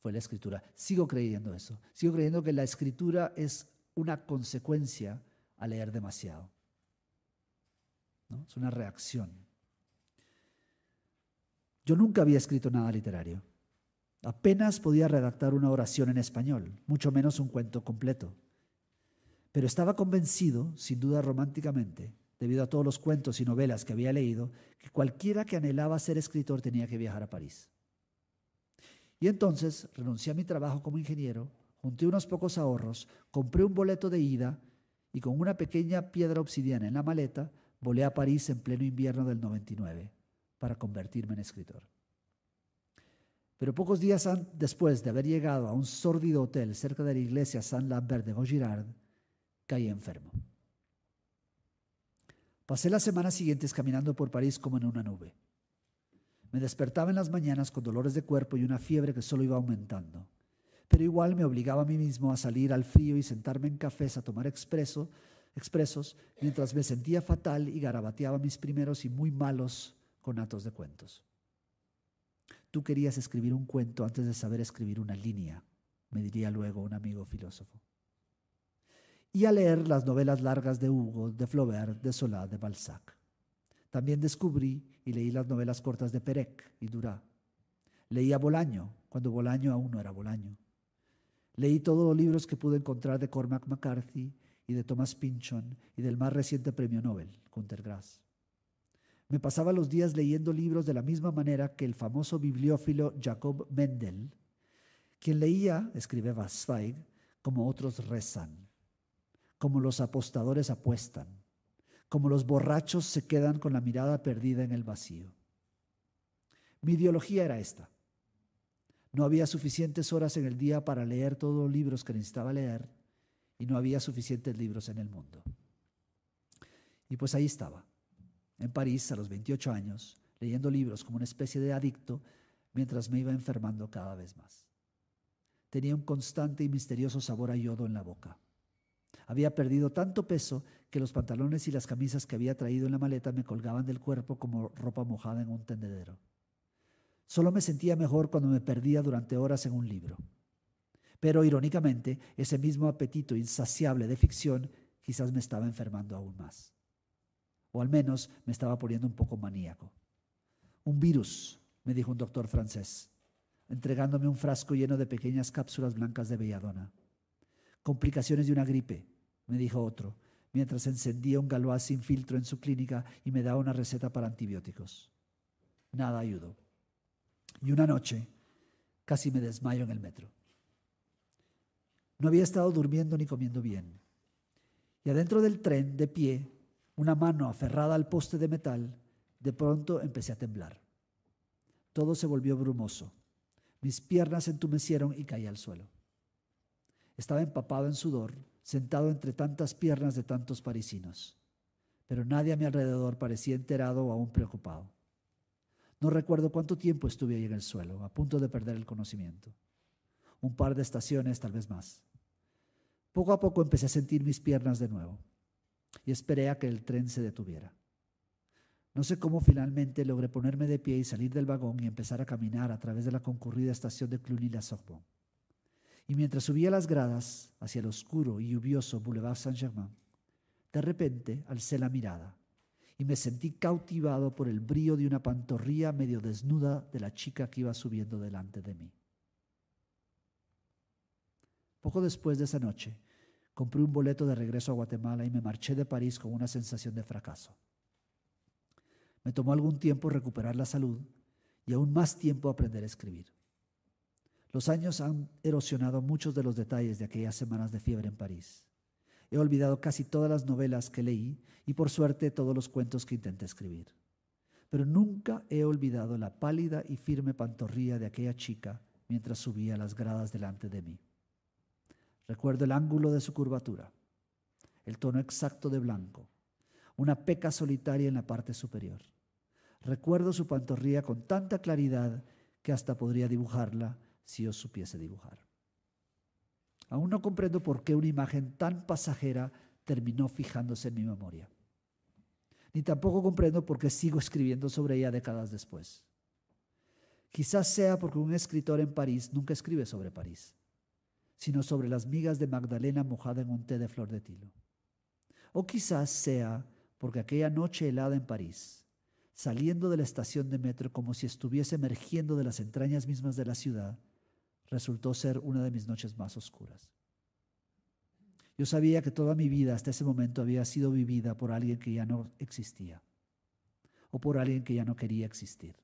fue la escritura. Sigo creyendo eso. Sigo creyendo que la escritura es una consecuencia a leer demasiado. Es una reacción. Yo nunca había escrito nada literario. Apenas podía redactar una oración en español, mucho menos un cuento completo. Pero estaba convencido, sin duda románticamente, debido a todos los cuentos y novelas que había leído, que cualquiera que anhelaba ser escritor tenía que viajar a París. Y entonces renuncié a mi trabajo como ingeniero, junté unos pocos ahorros, compré un boleto de ida y con una pequeña piedra obsidiana en la maleta volé a París en pleno invierno del 99 para convertirme en escritor. Pero pocos días después de haber llegado a un sórdido hotel cerca de la iglesia Saint-Lambert de Vaugirard, caí enfermo. Pasé las semanas siguientes caminando por París como en una nube. Me despertaba en las mañanas con dolores de cuerpo y una fiebre que solo iba aumentando. Pero igual me obligaba a mí mismo a salir al frío y sentarme en cafés a tomar expresos mientras me sentía fatal y garabateaba mis primeros y muy malos conatos de cuentos. Tú querías escribir un cuento antes de saber escribir una línea, me diría luego un amigo filósofo y a leer las novelas largas de Hugo, de Flaubert, de Solá, de Balzac. También descubrí y leí las novelas cortas de Perec y Durá. Leí a Bolaño, cuando Bolaño aún no era Bolaño. Leí todos los libros que pude encontrar de Cormac McCarthy y de Thomas Pynchon y del más reciente premio Nobel, Gunter Grass. Me pasaba los días leyendo libros de la misma manera que el famoso bibliófilo Jacob Mendel, quien leía, escribe Zweig, como otros rezan como los apostadores apuestan, como los borrachos se quedan con la mirada perdida en el vacío. Mi ideología era esta. No había suficientes horas en el día para leer todos los libros que necesitaba leer y no había suficientes libros en el mundo. Y pues ahí estaba, en París a los 28 años, leyendo libros como una especie de adicto mientras me iba enfermando cada vez más. Tenía un constante y misterioso sabor a yodo en la boca. Había perdido tanto peso que los pantalones y las camisas que había traído en la maleta me colgaban del cuerpo como ropa mojada en un tendedero. Solo me sentía mejor cuando me perdía durante horas en un libro. Pero irónicamente, ese mismo apetito insaciable de ficción quizás me estaba enfermando aún más. O al menos me estaba poniendo un poco maníaco. Un virus, me dijo un doctor francés, entregándome un frasco lleno de pequeñas cápsulas blancas de belladona. Complicaciones de una gripe, me dijo otro, mientras encendía un galoaz sin filtro en su clínica y me daba una receta para antibióticos. Nada ayudó. Y una noche casi me desmayo en el metro. No había estado durmiendo ni comiendo bien. Y adentro del tren, de pie, una mano aferrada al poste de metal, de pronto empecé a temblar. Todo se volvió brumoso. Mis piernas se entumecieron y caí al suelo. Estaba empapado en sudor sentado entre tantas piernas de tantos parisinos, pero nadie a mi alrededor parecía enterado o aún preocupado. No recuerdo cuánto tiempo estuve ahí en el suelo, a punto de perder el conocimiento. Un par de estaciones, tal vez más. Poco a poco empecé a sentir mis piernas de nuevo y esperé a que el tren se detuviera. No sé cómo finalmente logré ponerme de pie y salir del vagón y empezar a caminar a través de la concurrida estación de Cluny-la-Sorbonne. Y mientras subía las gradas hacia el oscuro y lluvioso Boulevard Saint-Germain, de repente alcé la mirada y me sentí cautivado por el brío de una pantorrilla medio desnuda de la chica que iba subiendo delante de mí. Poco después de esa noche, compré un boleto de regreso a Guatemala y me marché de París con una sensación de fracaso. Me tomó algún tiempo recuperar la salud y aún más tiempo aprender a escribir. Los años han erosionado muchos de los detalles de aquellas semanas de fiebre en París. He olvidado casi todas las novelas que leí y por suerte todos los cuentos que intenté escribir. Pero nunca he olvidado la pálida y firme pantorrilla de aquella chica mientras subía las gradas delante de mí. Recuerdo el ángulo de su curvatura, el tono exacto de blanco, una peca solitaria en la parte superior. Recuerdo su pantorrilla con tanta claridad que hasta podría dibujarla si yo supiese dibujar. Aún no comprendo por qué una imagen tan pasajera terminó fijándose en mi memoria. Ni tampoco comprendo por qué sigo escribiendo sobre ella décadas después. Quizás sea porque un escritor en París nunca escribe sobre París, sino sobre las migas de Magdalena mojada en un té de flor de tilo. O quizás sea porque aquella noche helada en París, saliendo de la estación de metro como si estuviese emergiendo de las entrañas mismas de la ciudad, resultó ser una de mis noches más oscuras. Yo sabía que toda mi vida hasta ese momento había sido vivida por alguien que ya no existía o por alguien que ya no quería existir.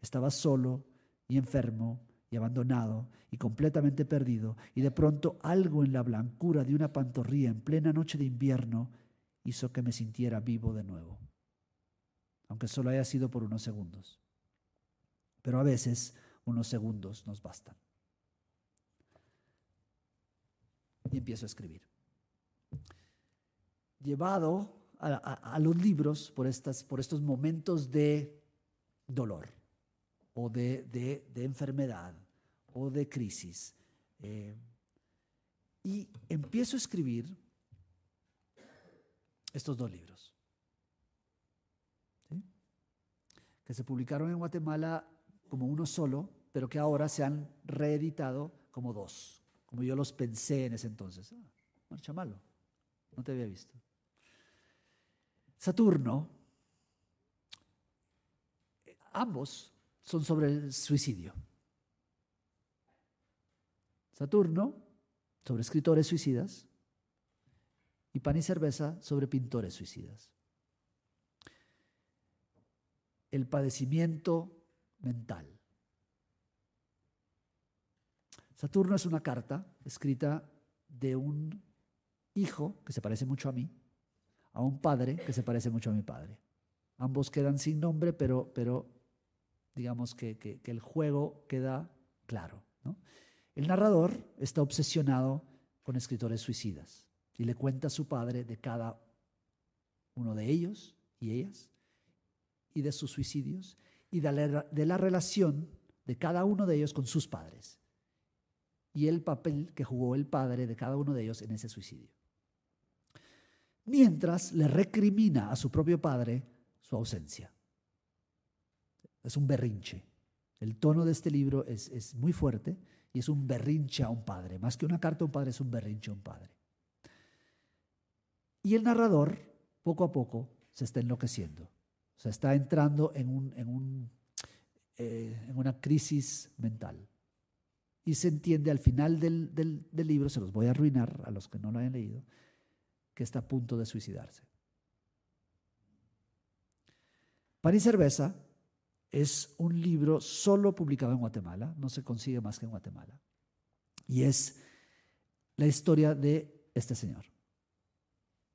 Estaba solo y enfermo y abandonado y completamente perdido y de pronto algo en la blancura de una pantorrilla en plena noche de invierno hizo que me sintiera vivo de nuevo, aunque solo haya sido por unos segundos. Pero a veces unos segundos nos bastan. Y empiezo a escribir. Llevado a, los libros por, estas, por estos momentos de dolor o de, enfermedad o de crisis. Eh, y empiezo a escribir estos dos libros, que se publicaron en Guatemala como uno solo, pero que ahora se han reeditado como dos, como yo los pensé en ese entonces. Ah, marcha malo, no te había visto. Saturno, eh, ambos son sobre el suicidio. Saturno, sobre escritores suicidas, y pan y cerveza sobre pintores suicidas. El padecimiento mental. Saturno es una carta escrita de un hijo que se parece mucho a mí, a un padre que se parece mucho a mi padre. Ambos quedan sin nombre, pero, pero digamos que, que, el juego queda claro. El narrador está obsesionado con escritores suicidas y le cuenta a su padre de cada uno de ellos y ellas y de sus suicidios y de la, relación de cada uno de ellos con sus padres y el papel que jugó el padre de cada uno de ellos en ese suicidio. Mientras le recrimina a su propio padre su ausencia. Es un berrinche. El tono de este libro es, es, muy fuerte y es un berrinche a un padre. Más que una carta a un padre, es un berrinche a un padre. Y el narrador, poco a poco, se está enloqueciendo. O sea, está entrando en, un, en, un, eh, en una crisis mental. Y se entiende al final del, del libro, se los voy a arruinar a los que no lo hayan leído, que está a punto de suicidarse. Pan y Cerveza es un libro solo publicado en Guatemala, no se consigue más que en Guatemala. Y es la historia de este señor.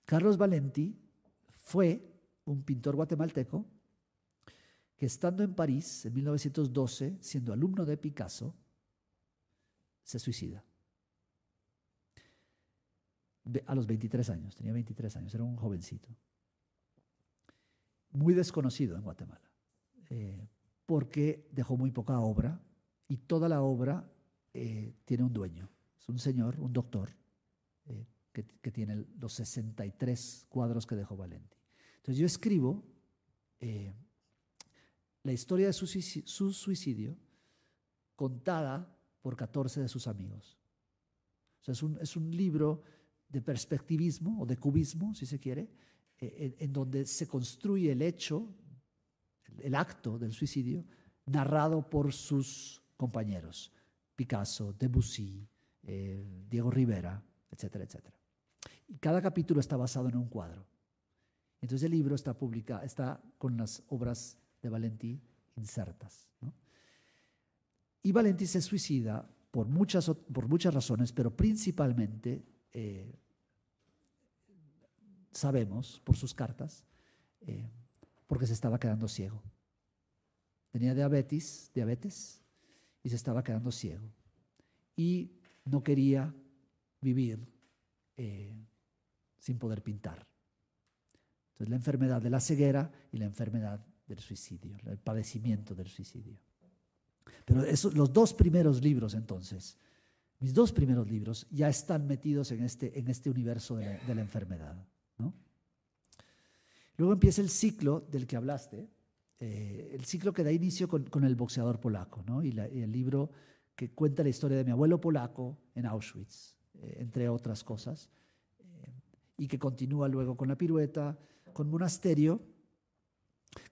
Carlos Valenti fue un pintor guatemalteco, que estando en París en 1912, siendo alumno de Picasso, se suicida. A los 23 años, tenía 23 años, era un jovencito. Muy desconocido en Guatemala, eh, porque dejó muy poca obra y toda la obra eh, tiene un dueño. Es un señor, un doctor, eh, que, que tiene los 63 cuadros que dejó Valenti. Entonces yo escribo eh, la historia de su, suicidio contada por 14 de sus amigos. es un, libro de perspectivismo o de cubismo, si se quiere, eh, en, donde se construye el hecho, el, acto del suicidio, narrado por sus compañeros, Picasso, Debussy, eh, Diego Rivera, etcétera, etcétera. Y cada capítulo está basado en un cuadro. Entonces el libro está está con las obras de Valentí insertas. Y Valentí se suicida por muchas, por muchas razones, pero principalmente eh, sabemos por sus cartas, eh, porque se estaba quedando ciego. Tenía diabetes, diabetes y se estaba quedando ciego. Y no quería vivir eh, sin poder pintar la enfermedad de la ceguera y la enfermedad del suicidio, el padecimiento del suicidio. Pero esos los dos primeros libros, entonces, mis dos primeros libros ya están metidos en este, en este universo de la, enfermedad. Luego empieza el ciclo del que hablaste, eh, el ciclo que da inicio con, el boxeador polaco, y, el libro que cuenta la historia de mi abuelo polaco en Auschwitz, eh, entre otras cosas, eh, y que continúa luego con la pirueta, con Monasterio,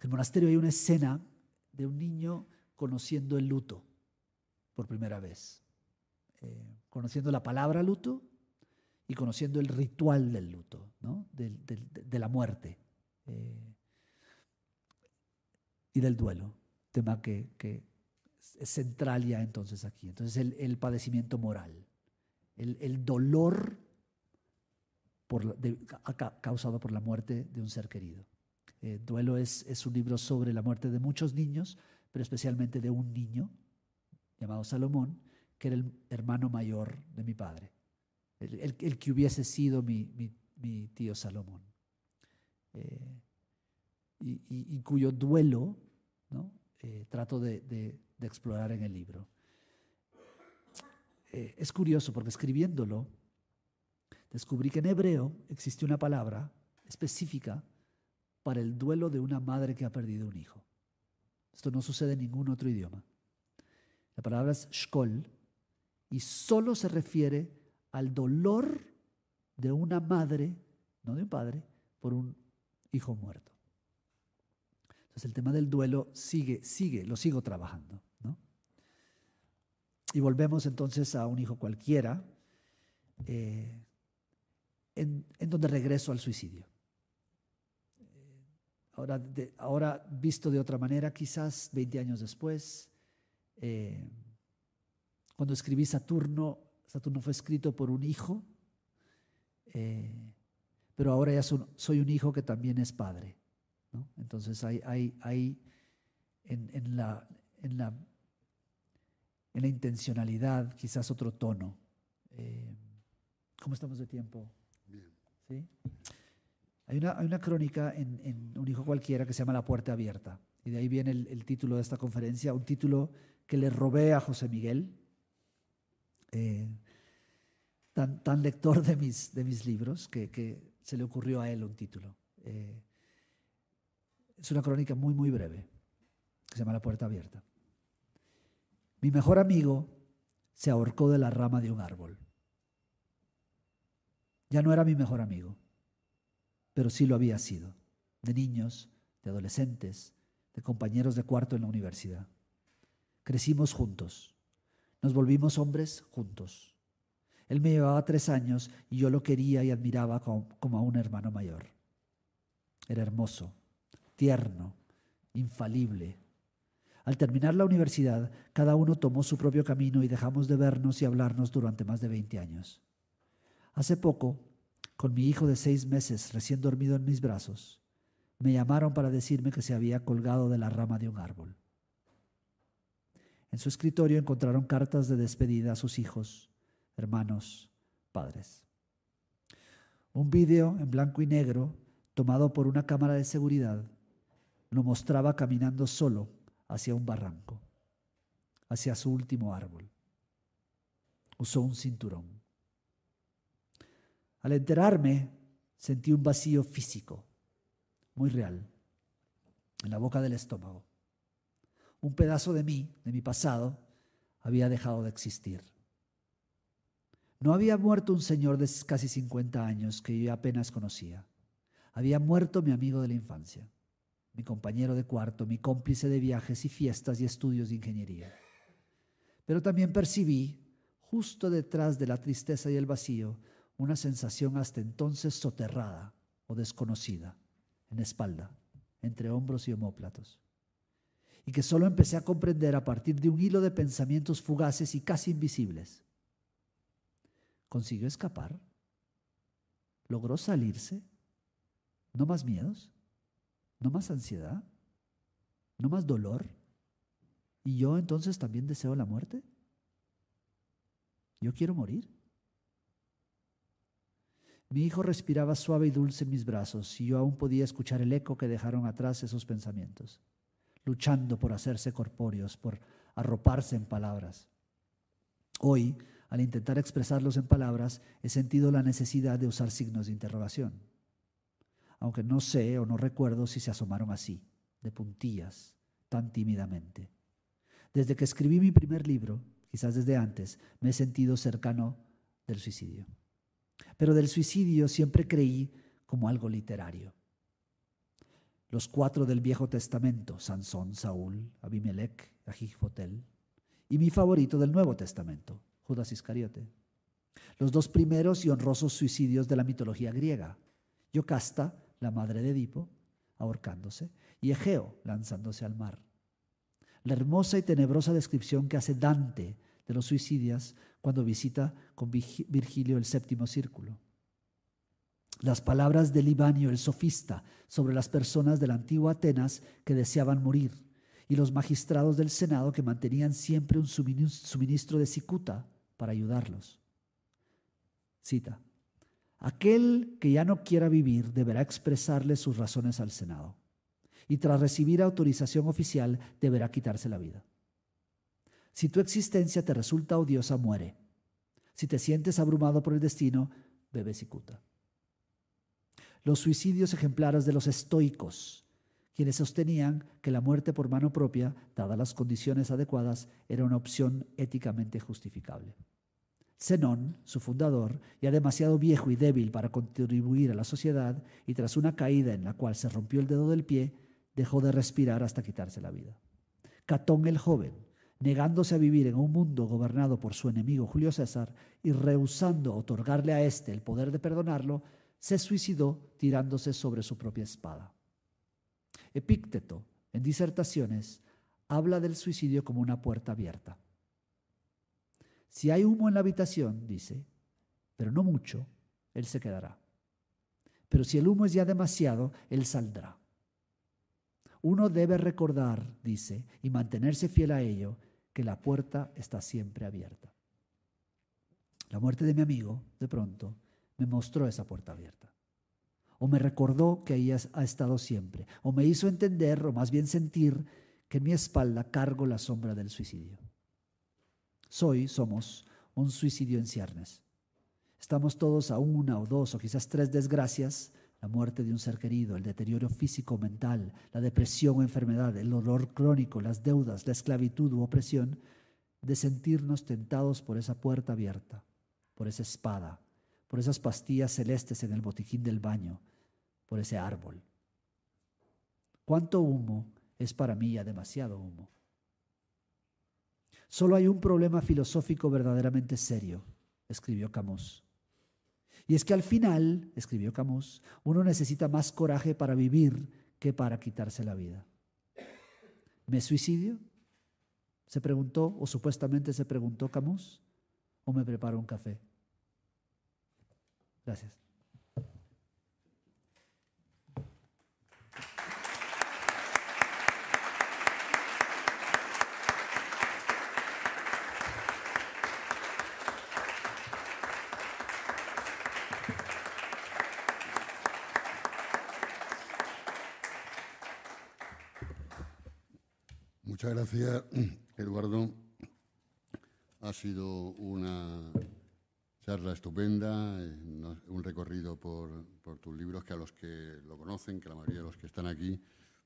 en Monasterio hay una escena de un niño conociendo el luto por primera vez, eh, conociendo la palabra luto y conociendo el ritual del luto, de, la muerte eh, y del duelo, tema que, es central ya entonces aquí. Entonces el, padecimiento moral, el, el dolor causado por la muerte de un ser querido. Eh, duelo es, es un libro sobre la muerte de muchos niños, pero especialmente de un niño llamado Salomón, que era el hermano mayor de mi padre, el, el, que hubiese sido mi, mi, tío Salomón, eh, y, y, cuyo duelo ¿no? Eh, trato de, de, explorar en el libro. es curioso porque escribiéndolo descubrí que en hebreo existe una palabra específica para el duelo de una madre que ha perdido un hijo. Esto no sucede en ningún otro idioma. La palabra es shkol y solo se refiere al dolor de una madre, no de un padre, por un hijo muerto. Entonces el tema del duelo sigue, sigue, lo sigo trabajando. Y volvemos entonces a un hijo cualquiera. Eh, en, donde regreso al suicidio. Eh, ahora, ahora, visto de otra manera, quizás 20 años después, eh, cuando escribí Saturno, Saturno fue escrito por un hijo, eh, pero ahora ya soy un hijo que también es padre. Entonces hay, hay, hay en, la, en, la, en la intencionalidad quizás otro tono. Eh, ¿Cómo estamos de tiempo? Hay una, crónica en, Un hijo cualquiera que se llama La puerta abierta. Y de ahí viene el, título de esta conferencia, un título que le robé a José Miguel, eh, tan, lector de mis, libros, que, se le ocurrió a él un título. Eh, es una crónica muy, muy breve, que se llama La puerta abierta. Mi mejor amigo se ahorcó de la rama de un árbol. Ya no era mi mejor amigo, pero sí lo había sido, de niños, de adolescentes, de compañeros de cuarto en la universidad. Crecimos juntos, nos volvimos hombres juntos. Él me llevaba tres años y yo lo quería y admiraba como, a un hermano mayor. Era hermoso, tierno, infalible. Al terminar la universidad, cada uno tomó su propio camino y dejamos de vernos y hablarnos durante más de 20 años. Hace poco, con mi hijo de seis meses recién dormido en mis brazos, me llamaron para decirme que se había colgado de la rama de un árbol. En su escritorio encontraron cartas de despedida a sus hijos, hermanos, padres. Un vídeo en blanco y negro, tomado por una cámara de seguridad, lo mostraba caminando solo hacia un barranco, hacia su último árbol. Usó un cinturón. Al enterarme, sentí un vacío físico, muy real, en la boca del estómago. Un pedazo de mí, de mi pasado, había dejado de existir. No había muerto un señor de casi 50 años que yo apenas conocía. Había muerto mi amigo de la infancia, mi compañero de cuarto, mi cómplice de viajes y fiestas y estudios de ingeniería. Pero también percibí, justo detrás de la tristeza y el vacío, una sensación hasta entonces soterrada o desconocida, en espalda, entre hombros y homóplatos, y que solo empecé a comprender a partir de un hilo de pensamientos fugaces y casi invisibles. ¿Consiguió escapar? ¿Logró salirse? ¿No más miedos? ¿No más ansiedad? ¿No más dolor? ¿Y yo entonces también deseo la muerte? ¿Yo quiero morir? Mi hijo respiraba suave y dulce en mis brazos y yo aún podía escuchar el eco que dejaron atrás esos pensamientos, luchando por hacerse corpóreos, por arroparse en palabras. Hoy, al intentar expresarlos en palabras, he sentido la necesidad de usar signos de interrogación, aunque no sé o no recuerdo si se asomaron así, de puntillas, tan tímidamente. Desde que escribí mi primer libro, quizás desde antes, me he sentido cercano del suicidio pero del suicidio siempre creí como algo literario. Los cuatro del Viejo Testamento, Sansón, Saúl, Abimelec, Agigfotel, y mi favorito del Nuevo Testamento, Judas Iscariote. Los dos primeros y honrosos suicidios de la mitología griega, Yocasta, la madre de Edipo, ahorcándose, y Egeo, lanzándose al mar. La hermosa y tenebrosa descripción que hace Dante de los suicidas cuando visita con Virgilio el séptimo círculo. Las palabras de Libanio el sofista sobre las personas de la antigua Atenas que deseaban morir y los magistrados del Senado que mantenían siempre un suministro de cicuta para ayudarlos. Cita. Aquel que ya no quiera vivir deberá expresarle sus razones al Senado y tras recibir autorización oficial deberá quitarse la vida. Si tu existencia te resulta odiosa, muere. Si te sientes abrumado por el destino, bebe cuta. Los suicidios ejemplares de los estoicos, quienes sostenían que la muerte por mano propia, dadas las condiciones adecuadas, era una opción éticamente justificable. Zenón, su fundador, ya demasiado viejo y débil para contribuir a la sociedad, y tras una caída en la cual se rompió el dedo del pie, dejó de respirar hasta quitarse la vida. Catón el joven, negándose a vivir en un mundo gobernado por su enemigo Julio César y rehusando otorgarle a éste el poder de perdonarlo, se suicidó tirándose sobre su propia espada. Epícteto, en disertaciones, habla del suicidio como una puerta abierta. Si hay humo en la habitación, dice, pero no mucho, él se quedará. Pero si el humo es ya demasiado, él saldrá. Uno debe recordar, dice, y mantenerse fiel a ello, que la puerta está siempre abierta. La muerte de mi amigo, de pronto, me mostró esa puerta abierta. O me recordó que ella ha estado siempre. O me hizo entender, o más bien sentir, que en mi espalda cargo la sombra del suicidio. Soy, somos, un suicidio en ciernes. Estamos todos a una o dos o quizás tres desgracias la muerte de un ser querido, el deterioro físico o mental, la depresión o enfermedad, el dolor crónico, las deudas, la esclavitud u opresión, de sentirnos tentados por esa puerta abierta, por esa espada, por esas pastillas celestes en el botiquín del baño, por ese árbol. ¿Cuánto humo es para mí ya demasiado humo? Solo hay un problema filosófico verdaderamente serio, escribió Camus y es que al final, escribió Camus, uno necesita más coraje para vivir que para quitarse la vida. ¿Me suicidio? Se preguntó, o supuestamente se preguntó Camus, o me preparo un café. Gracias. Muchas gracias, Eduardo. Ha sido una charla estupenda, eh, un recorrido por, tus libros que a los que lo conocen, que la mayoría de los que están aquí,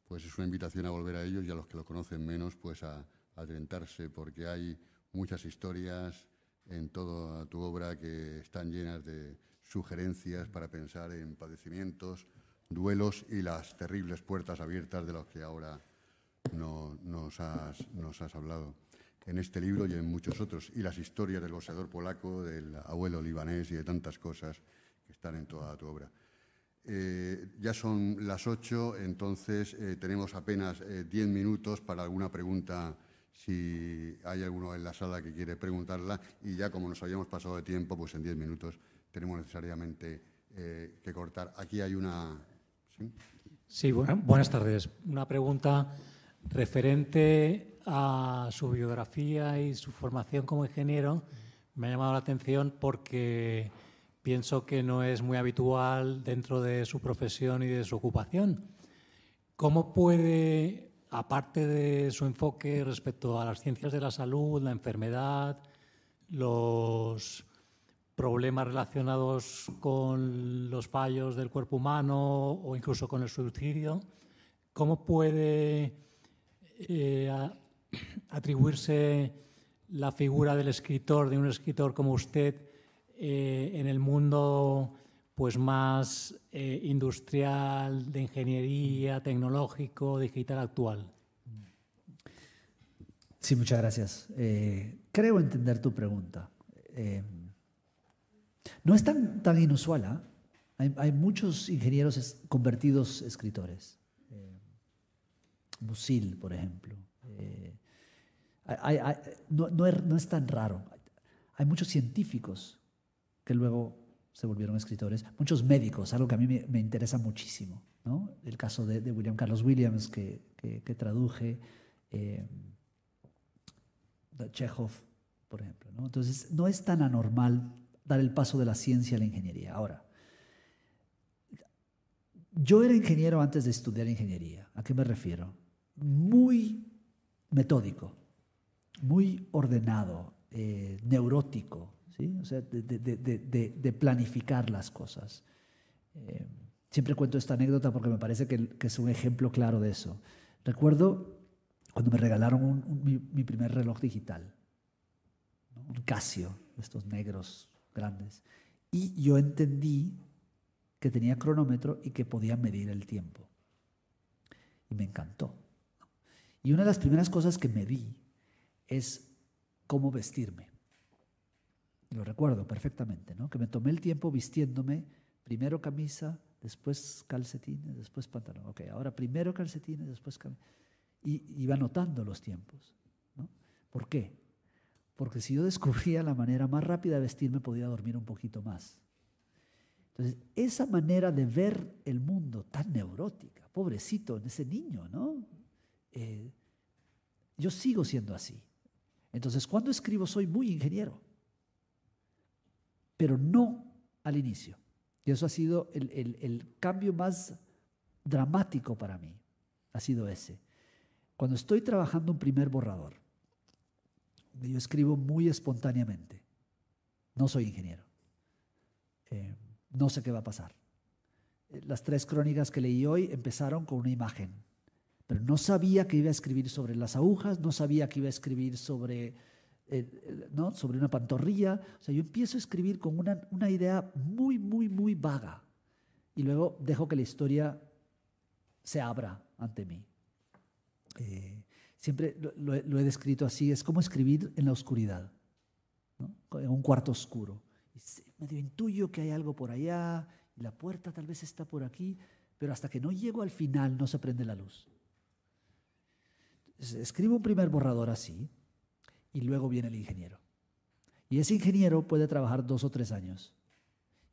pues es una invitación a volver a ellos y a los que lo conocen menos, pues a, atentarse, porque hay muchas historias en toda tu obra que están llenas de sugerencias para pensar en padecimientos, duelos y las terribles puertas abiertas de los que ahora no, nos, has, hablado en este libro y en muchos otros, y las historias del boxeador polaco, del abuelo libanés y de tantas cosas que están en toda tu obra. Eh, ya son las ocho, entonces eh, tenemos apenas eh, diez minutos para alguna pregunta, si hay alguno en la sala que quiere preguntarla, y ya como nos habíamos pasado de tiempo, pues en diez minutos tenemos necesariamente que cortar. Aquí hay una... ¿Sí? buenas tardes. Una pregunta Referente a su biografía y su formación como ingeniero, me ha llamado la atención porque pienso que no es muy habitual dentro de su profesión y de su ocupación. ¿Cómo puede, aparte de su enfoque respecto a las ciencias de la salud, la enfermedad, los problemas relacionados con los fallos del cuerpo humano o incluso con el suicidio, cómo puede eh, atribuirse la figura del escritor, de un escritor como usted, eh, en el mundo pues más eh, industrial, de ingeniería, tecnológico, digital actual? Sí, muchas gracias. creo entender tu pregunta. no es tan, tan inusual. ¿ah? Hay, hay, muchos ingenieros convertidos escritores. Musil, por ejemplo. Eh, no, es, tan raro. Hay muchos científicos que luego se volvieron escritores, muchos médicos, algo que a mí me, interesa muchísimo. El caso de, William Carlos Williams, que, traduje, eh, Chekhov, por ejemplo. Entonces, no es tan anormal dar el paso de la ciencia a la ingeniería. Ahora, yo era ingeniero antes de estudiar ingeniería. ¿A qué me refiero? muy metódico, muy ordenado, eh, neurótico, ¿sí? o sea, de, planificar las cosas. Eh, siempre cuento esta anécdota porque me parece que, es un ejemplo claro de eso. Recuerdo cuando me regalaron mi, primer reloj digital, un Casio, estos negros grandes, y yo entendí que tenía cronómetro y que podía medir el tiempo. Y me encantó. Y una de las primeras cosas que me di es cómo vestirme. Lo recuerdo perfectamente, ¿no? Que me tomé el tiempo vistiéndome, primero camisa, después calcetines, después pantalón. Ok, ahora primero calcetines, después camisa. Y iba notando los tiempos. ¿no? ¿Por qué? Porque si yo descubría la manera más rápida de vestirme, podía dormir un poquito más. Entonces, esa manera de ver el mundo tan neurótica, pobrecito, en ese niño, ¿no? Eh, yo sigo siendo así. Entonces, cuando escribo soy muy ingeniero, pero no al inicio. Y eso ha sido el, cambio más dramático para mí. Ha sido ese. Cuando estoy trabajando un primer borrador, yo escribo muy espontáneamente. No soy ingeniero. Eh, no sé qué va a pasar. Eh, las tres crónicas que leí hoy empezaron con una imagen pero no sabía que iba a escribir sobre las agujas, no sabía que iba a escribir sobre, eh, eh, sobre una pantorrilla. O sea, yo empiezo a escribir con una, idea muy, muy, muy vaga y luego dejo que la historia se abra ante mí. Eh, siempre lo, he descrito así, es como escribir en la oscuridad, en un cuarto oscuro. medio intuyo que hay algo por allá, y la puerta tal vez está por aquí, pero hasta que no llego al final no se prende la luz escribe un primer borrador así y luego viene el ingeniero. Y ese ingeniero puede trabajar dos o tres años.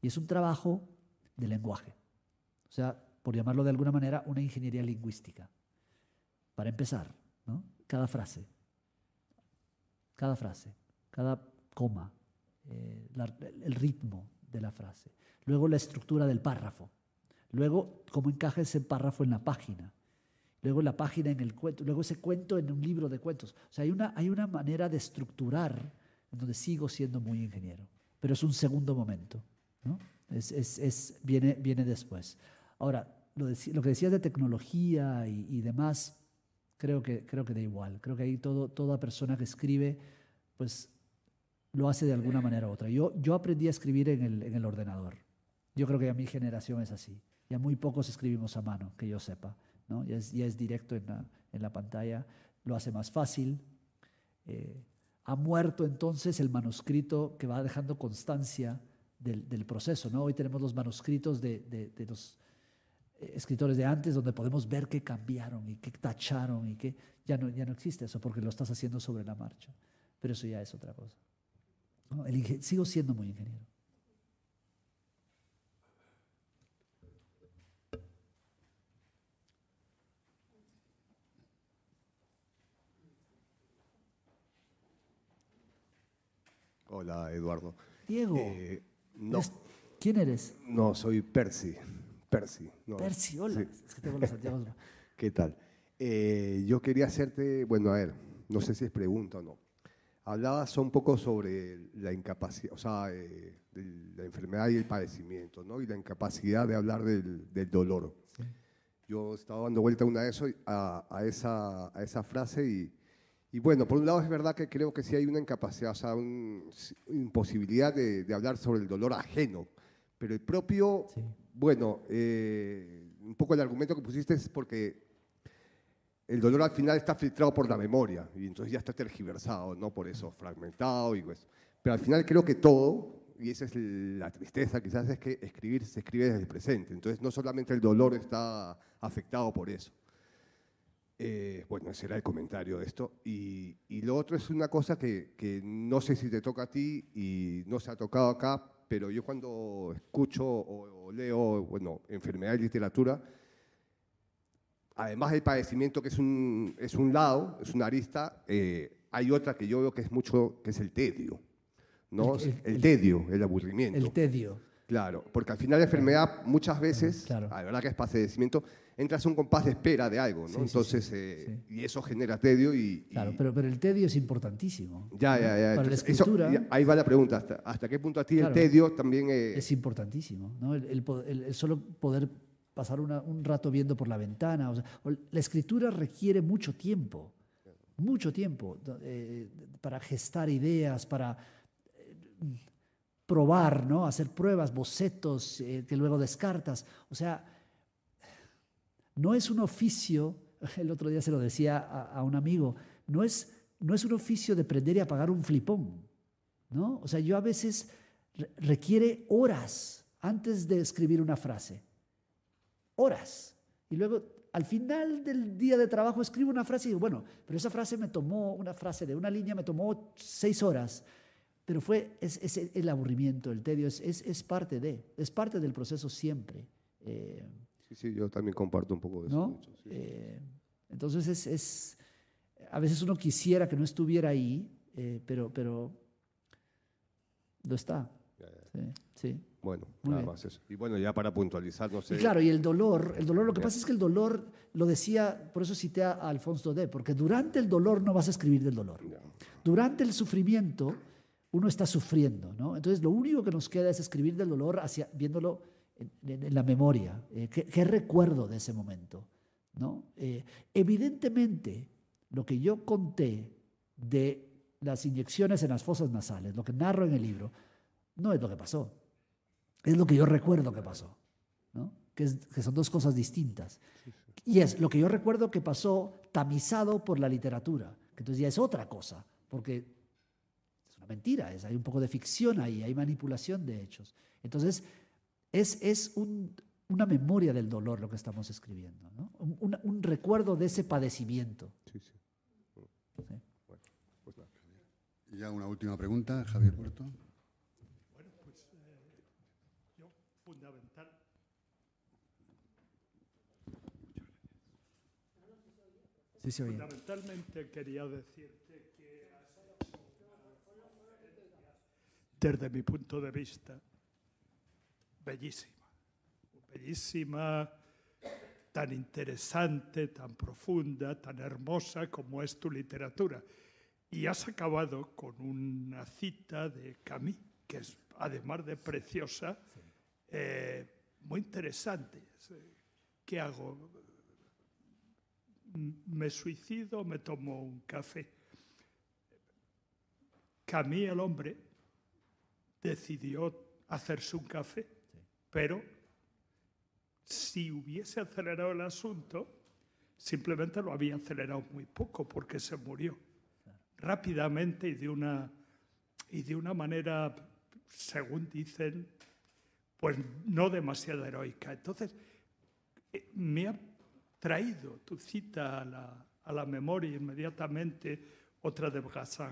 Y es un trabajo de lenguaje. O sea, por llamarlo de alguna manera, una ingeniería lingüística. Para empezar, cada frase, cada frase, cada coma, eh, el ritmo de la frase, luego la estructura del párrafo, luego cómo encaja ese párrafo en la página, luego la página en el cuento, luego ese cuento en un libro de cuentos. O sea, hay una, hay una manera de estructurar en donde sigo siendo muy ingeniero, pero es un segundo momento, ¿no? Es, es, es viene, viene después. Ahora, lo, lo que decías de tecnología y, demás, creo que, creo que da igual. Creo que ahí todo, toda persona que escribe, pues lo hace de alguna manera u otra. Yo, yo aprendí a escribir en el, en el ordenador. Yo creo que a mi generación es así. Ya muy pocos escribimos a mano, que yo sepa ya, es, directo en la, pantalla, lo hace más fácil. Eh, ha muerto entonces el manuscrito que va dejando constancia del, proceso. ¿no? Hoy tenemos los manuscritos de, los eh, escritores de antes donde podemos ver qué cambiaron y qué tacharon y qué ya no, ya no existe eso porque lo estás haciendo sobre la marcha. Pero eso ya es otra cosa. sigo siendo muy ingeniero. Hola, Eduardo. Diego. Eh, no. ¿Quién eres? No, soy Percy. Percy. Percy, hola. ¿Qué tal? Eh, yo quería hacerte, bueno, a ver, no sé si es pregunta o no. Hablabas un poco sobre la incapacidad, o sea, eh, la enfermedad y el padecimiento, ¿no? Y la incapacidad de hablar del, dolor. Yo estaba dando vuelta una de eso, esa, a esa frase y y bueno, por un lado es verdad que creo que sí hay una incapacidad, o sea, una imposibilidad de, hablar sobre el dolor ajeno, pero el propio, bueno, eh, un poco el argumento que pusiste es porque el dolor al final está filtrado por la memoria y entonces ya está tergiversado, ¿no? Por eso, fragmentado y pues. Pero al final creo que todo, y esa es la tristeza quizás, es que escribir se escribe desde el presente. Entonces no solamente el dolor está afectado por eso. Eh, bueno, ese era el comentario de esto. Y, y lo otro es una cosa que, que, no sé si te toca a ti y no se ha tocado acá, pero yo cuando escucho o, leo, bueno, enfermedad y literatura, además del padecimiento que es un, es un lado, es una arista, eh, hay otra que yo veo que es mucho, que es el tedio. ¿no? El, tedio, el aburrimiento. El tedio. Claro, porque al final la enfermedad muchas veces, la verdad que es padecimiento, entras a un compás de espera de algo, ¿no? Entonces, eh, y eso genera tedio y... Claro, Pero, pero, el tedio es importantísimo. Ya, ya, ya. Para la escritura... ahí va la pregunta, ¿hasta, qué punto a ti el tedio también... es...? Eh, es importantísimo, ¿no? El, solo poder pasar un rato viendo por la ventana. la escritura requiere mucho tiempo, mucho tiempo eh, para gestar ideas, para probar, ¿no? Hacer pruebas, bocetos que luego descartas. O sea no es un oficio, el otro día se lo decía a, un amigo, no es, no es un oficio de prender y apagar un flipón, ¿no? O sea, yo a veces requiere horas antes de escribir una frase, horas. Y luego al final del día de trabajo escribo una frase y digo, bueno, pero esa frase me tomó, una frase de una línea me tomó seis horas, pero fue es, el aburrimiento, el tedio, es, parte de, es parte del proceso siempre. Eh, Sí, sí, yo también comparto un poco de eso. Eh, entonces es, a veces uno quisiera que no estuviera ahí, eh, pero, pero está. Bueno, nada más eso. Y bueno, ya para puntualizar, no sé. claro, y el dolor, el dolor, lo que pasa es que el dolor, lo decía, por eso cité a, Alfonso De, porque durante el dolor no vas a escribir del dolor. Durante el sufrimiento uno está sufriendo, ¿no? Entonces lo único que nos queda es escribir del dolor hacia, viéndolo en, la memoria? Eh, ¿qué, recuerdo de ese momento? ¿No? Eh, evidentemente, lo que yo conté de las inyecciones en las fosas nasales, lo que narro en el libro, no es lo que pasó. Es lo que yo recuerdo que pasó. ¿no? Que, que, son dos cosas distintas. Y es lo que yo recuerdo que pasó tamizado por la literatura, que entonces ya es otra cosa, porque es una mentira, hay un poco de ficción ahí, hay manipulación de hechos. Entonces, es, es un, una memoria del dolor lo que estamos escribiendo, ¿no? un, recuerdo de ese padecimiento. Sí, sí. Bueno, pues Y ya una última pregunta, Javier Puerto. Bueno, pues eh, yo fundamental. Sí, sí, Fundamentalmente quería decirte que desde mi punto de vista bellísima, bellísima, tan interesante, tan profunda, tan hermosa como es tu literatura. Y has acabado con una cita de camille que es, además de preciosa, eh, muy interesante. ¿Qué hago? ¿Me suicido o me tomo un café? Camille, el hombre, decidió hacerse un café pero si hubiese acelerado el asunto, simplemente lo había acelerado muy poco porque se murió rápidamente y de una, y de una manera, según dicen, pues no demasiado heroica. Entonces, eh, me ha traído tu cita a la, a la memoria inmediatamente otra de Brassin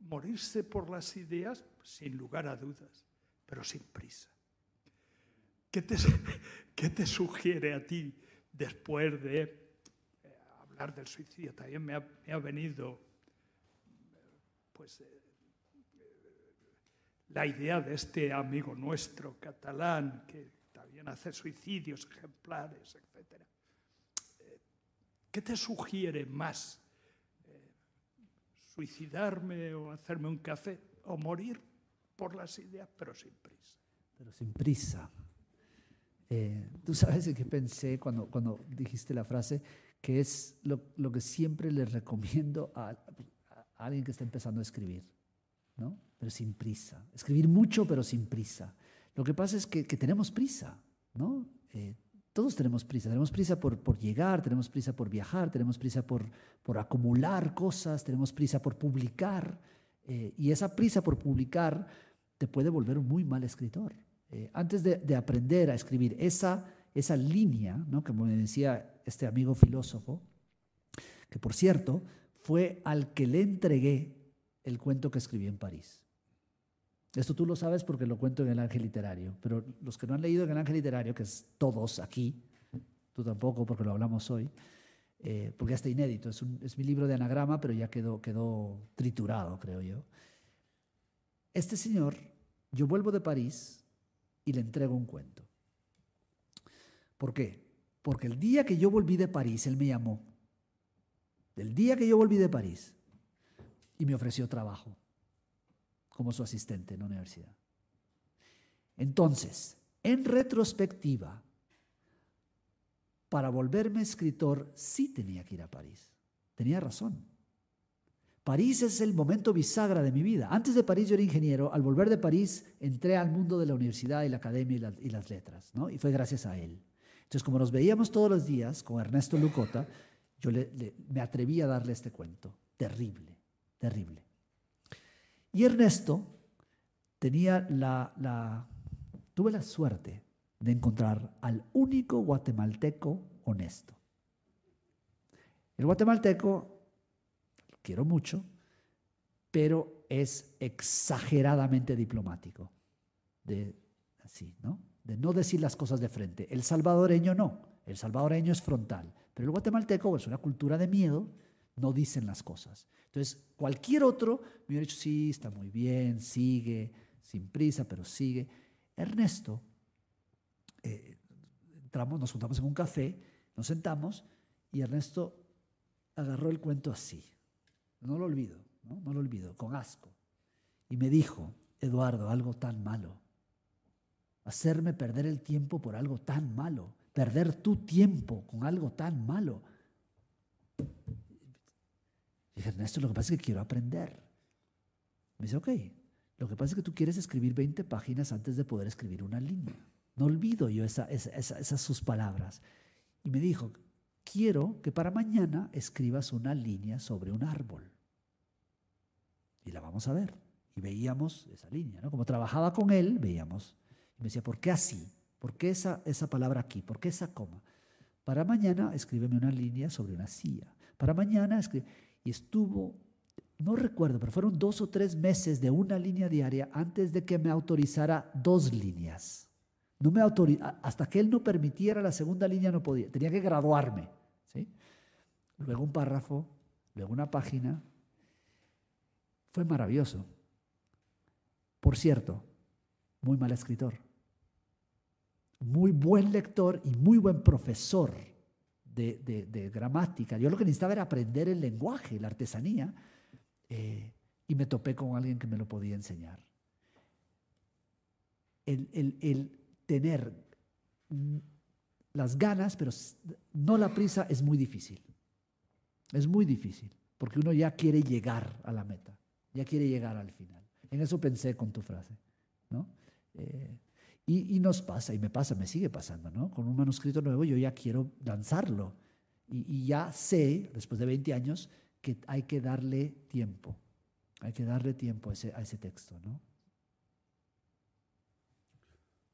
morirse por las ideas, sin lugar a dudas, pero sin prisa. ¿Qué te, sugiere a ti después de eh, hablar del suicidio? También me ha, venido pues, eh, eh, la idea de este amigo nuestro catalán que también hace suicidios ejemplares, etc. ¿Qué te sugiere más suicidarme o hacerme un café o morir por las ideas, pero sin prisa. Pero sin prisa. Eh, tú sabes qué pensé cuando, cuando dijiste la frase, que es lo, que siempre le recomiendo a, alguien que está empezando a escribir, ¿no? Pero sin prisa. Escribir mucho, pero sin prisa. Lo que pasa es que, tenemos prisa, ¿no? Eh, todos tenemos prisa, tenemos prisa por, por llegar, tenemos prisa por viajar, tenemos prisa por, por acumular cosas, tenemos prisa por publicar. Eh, y esa prisa por publicar te puede volver un muy mal escritor. Eh, antes de, aprender a escribir esa, esa línea, ¿no? como me decía este amigo filósofo, que por cierto fue al que le entregué el cuento que escribí en París. Esto tú lo sabes porque lo cuento en el Ángel Literario, pero los que no han leído en el Ángel Literario, que es todos aquí, tú tampoco porque lo hablamos hoy, eh, porque ya está inédito, es, mi libro de anagrama, pero ya quedó, quedó triturado, creo yo. Este señor, yo vuelvo de París y le entrego un cuento. ¿Por qué? Porque el día que yo volví de París, él me llamó. El día que yo volví de París y me ofreció trabajo como su asistente en la universidad. Entonces, en retrospectiva, para volverme escritor sí tenía que ir a París. Tenía razón. París es el momento bisagra de mi vida. Antes de París yo era ingeniero. Al volver de París entré al mundo de la universidad y la academia y, las letras. ¿no? Y fue gracias a él. Entonces, como nos veíamos todos los días con Ernesto Lucota, yo me atreví a darle este cuento. Terrible, terrible. Y Ernesto tenía la, tuve la suerte de encontrar al único guatemalteco honesto. El guatemalteco, quiero mucho, pero es exageradamente diplomático. De, así, ¿no? De no decir las cosas de frente. El salvadoreño no. El salvadoreño es frontal. Pero el guatemalteco es una cultura de miedo no dicen las cosas. Entonces, cualquier otro me hubiera dicho, sí, está muy bien, sigue, sin prisa, pero sigue. Ernesto, eh, entramos, nos juntamos en un café, nos sentamos y Ernesto agarró el cuento así. No lo olvido, no, no lo olvido, con asco. Y me dijo, Eduardo, algo tan malo. Hacerme perder el tiempo por algo tan malo. Perder tu tiempo con algo tan malo dije, Ernesto, lo que pasa es que quiero aprender. Me dice, ok, lo que pasa es que tú quieres escribir 20 páginas antes de poder escribir una línea. No olvido yo esa, esas sus palabras. Y me dijo, quiero que para mañana escribas una línea sobre un árbol. Y la vamos a ver. Y veíamos esa línea, ¿no? Como trabajaba con él, veíamos. Y me decía, ¿por qué así? ¿Por qué esa, esa palabra aquí? ¿Por qué esa coma? Para mañana escríbeme una línea sobre una silla. Para mañana escribe y estuvo, no recuerdo, pero fueron dos o tres meses de una línea diaria antes de que me autorizara dos líneas. No me hasta que él no permitiera la segunda línea no podía, tenía que graduarme. ¿sí? Luego un párrafo, luego una página. Fue maravilloso. Por cierto, muy mal escritor, muy buen lector y muy buen profesor de, gramática. Yo lo que necesitaba era aprender el lenguaje, la artesanía, eh, y me topé con alguien que me lo podía enseñar. El, tener las ganas, pero no la prisa, es muy difícil. Es muy difícil, porque uno ya quiere llegar a la meta, ya quiere llegar al final. En eso pensé con tu frase, ¿no? Eh, y, nos pasa, y me pasa, me sigue pasando, ¿no? Con un manuscrito nuevo yo ya quiero lanzarlo. Y, ya sé, después de 20 años, que hay que darle tiempo. Hay que darle tiempo a ese, texto, ¿no?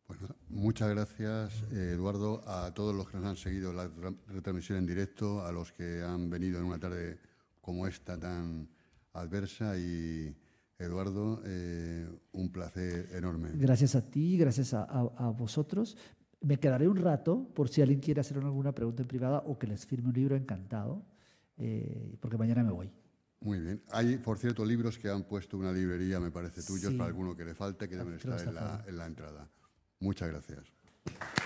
Bueno, pues muchas gracias, Eduardo, a todos los que nos han seguido la retransmisión en directo, a los que han venido en una tarde como esta tan adversa y Eduardo, eh, un placer enorme. Gracias a ti, gracias a, vosotros. Me quedaré un rato por si alguien quiere hacer alguna pregunta en privada o que les firme un libro, encantado, eh, porque mañana me voy. Muy bien. Hay, por cierto, libros que han puesto una librería, me parece, tuyo, para alguno que le falte, que deben estar en en la entrada. Muchas gracias.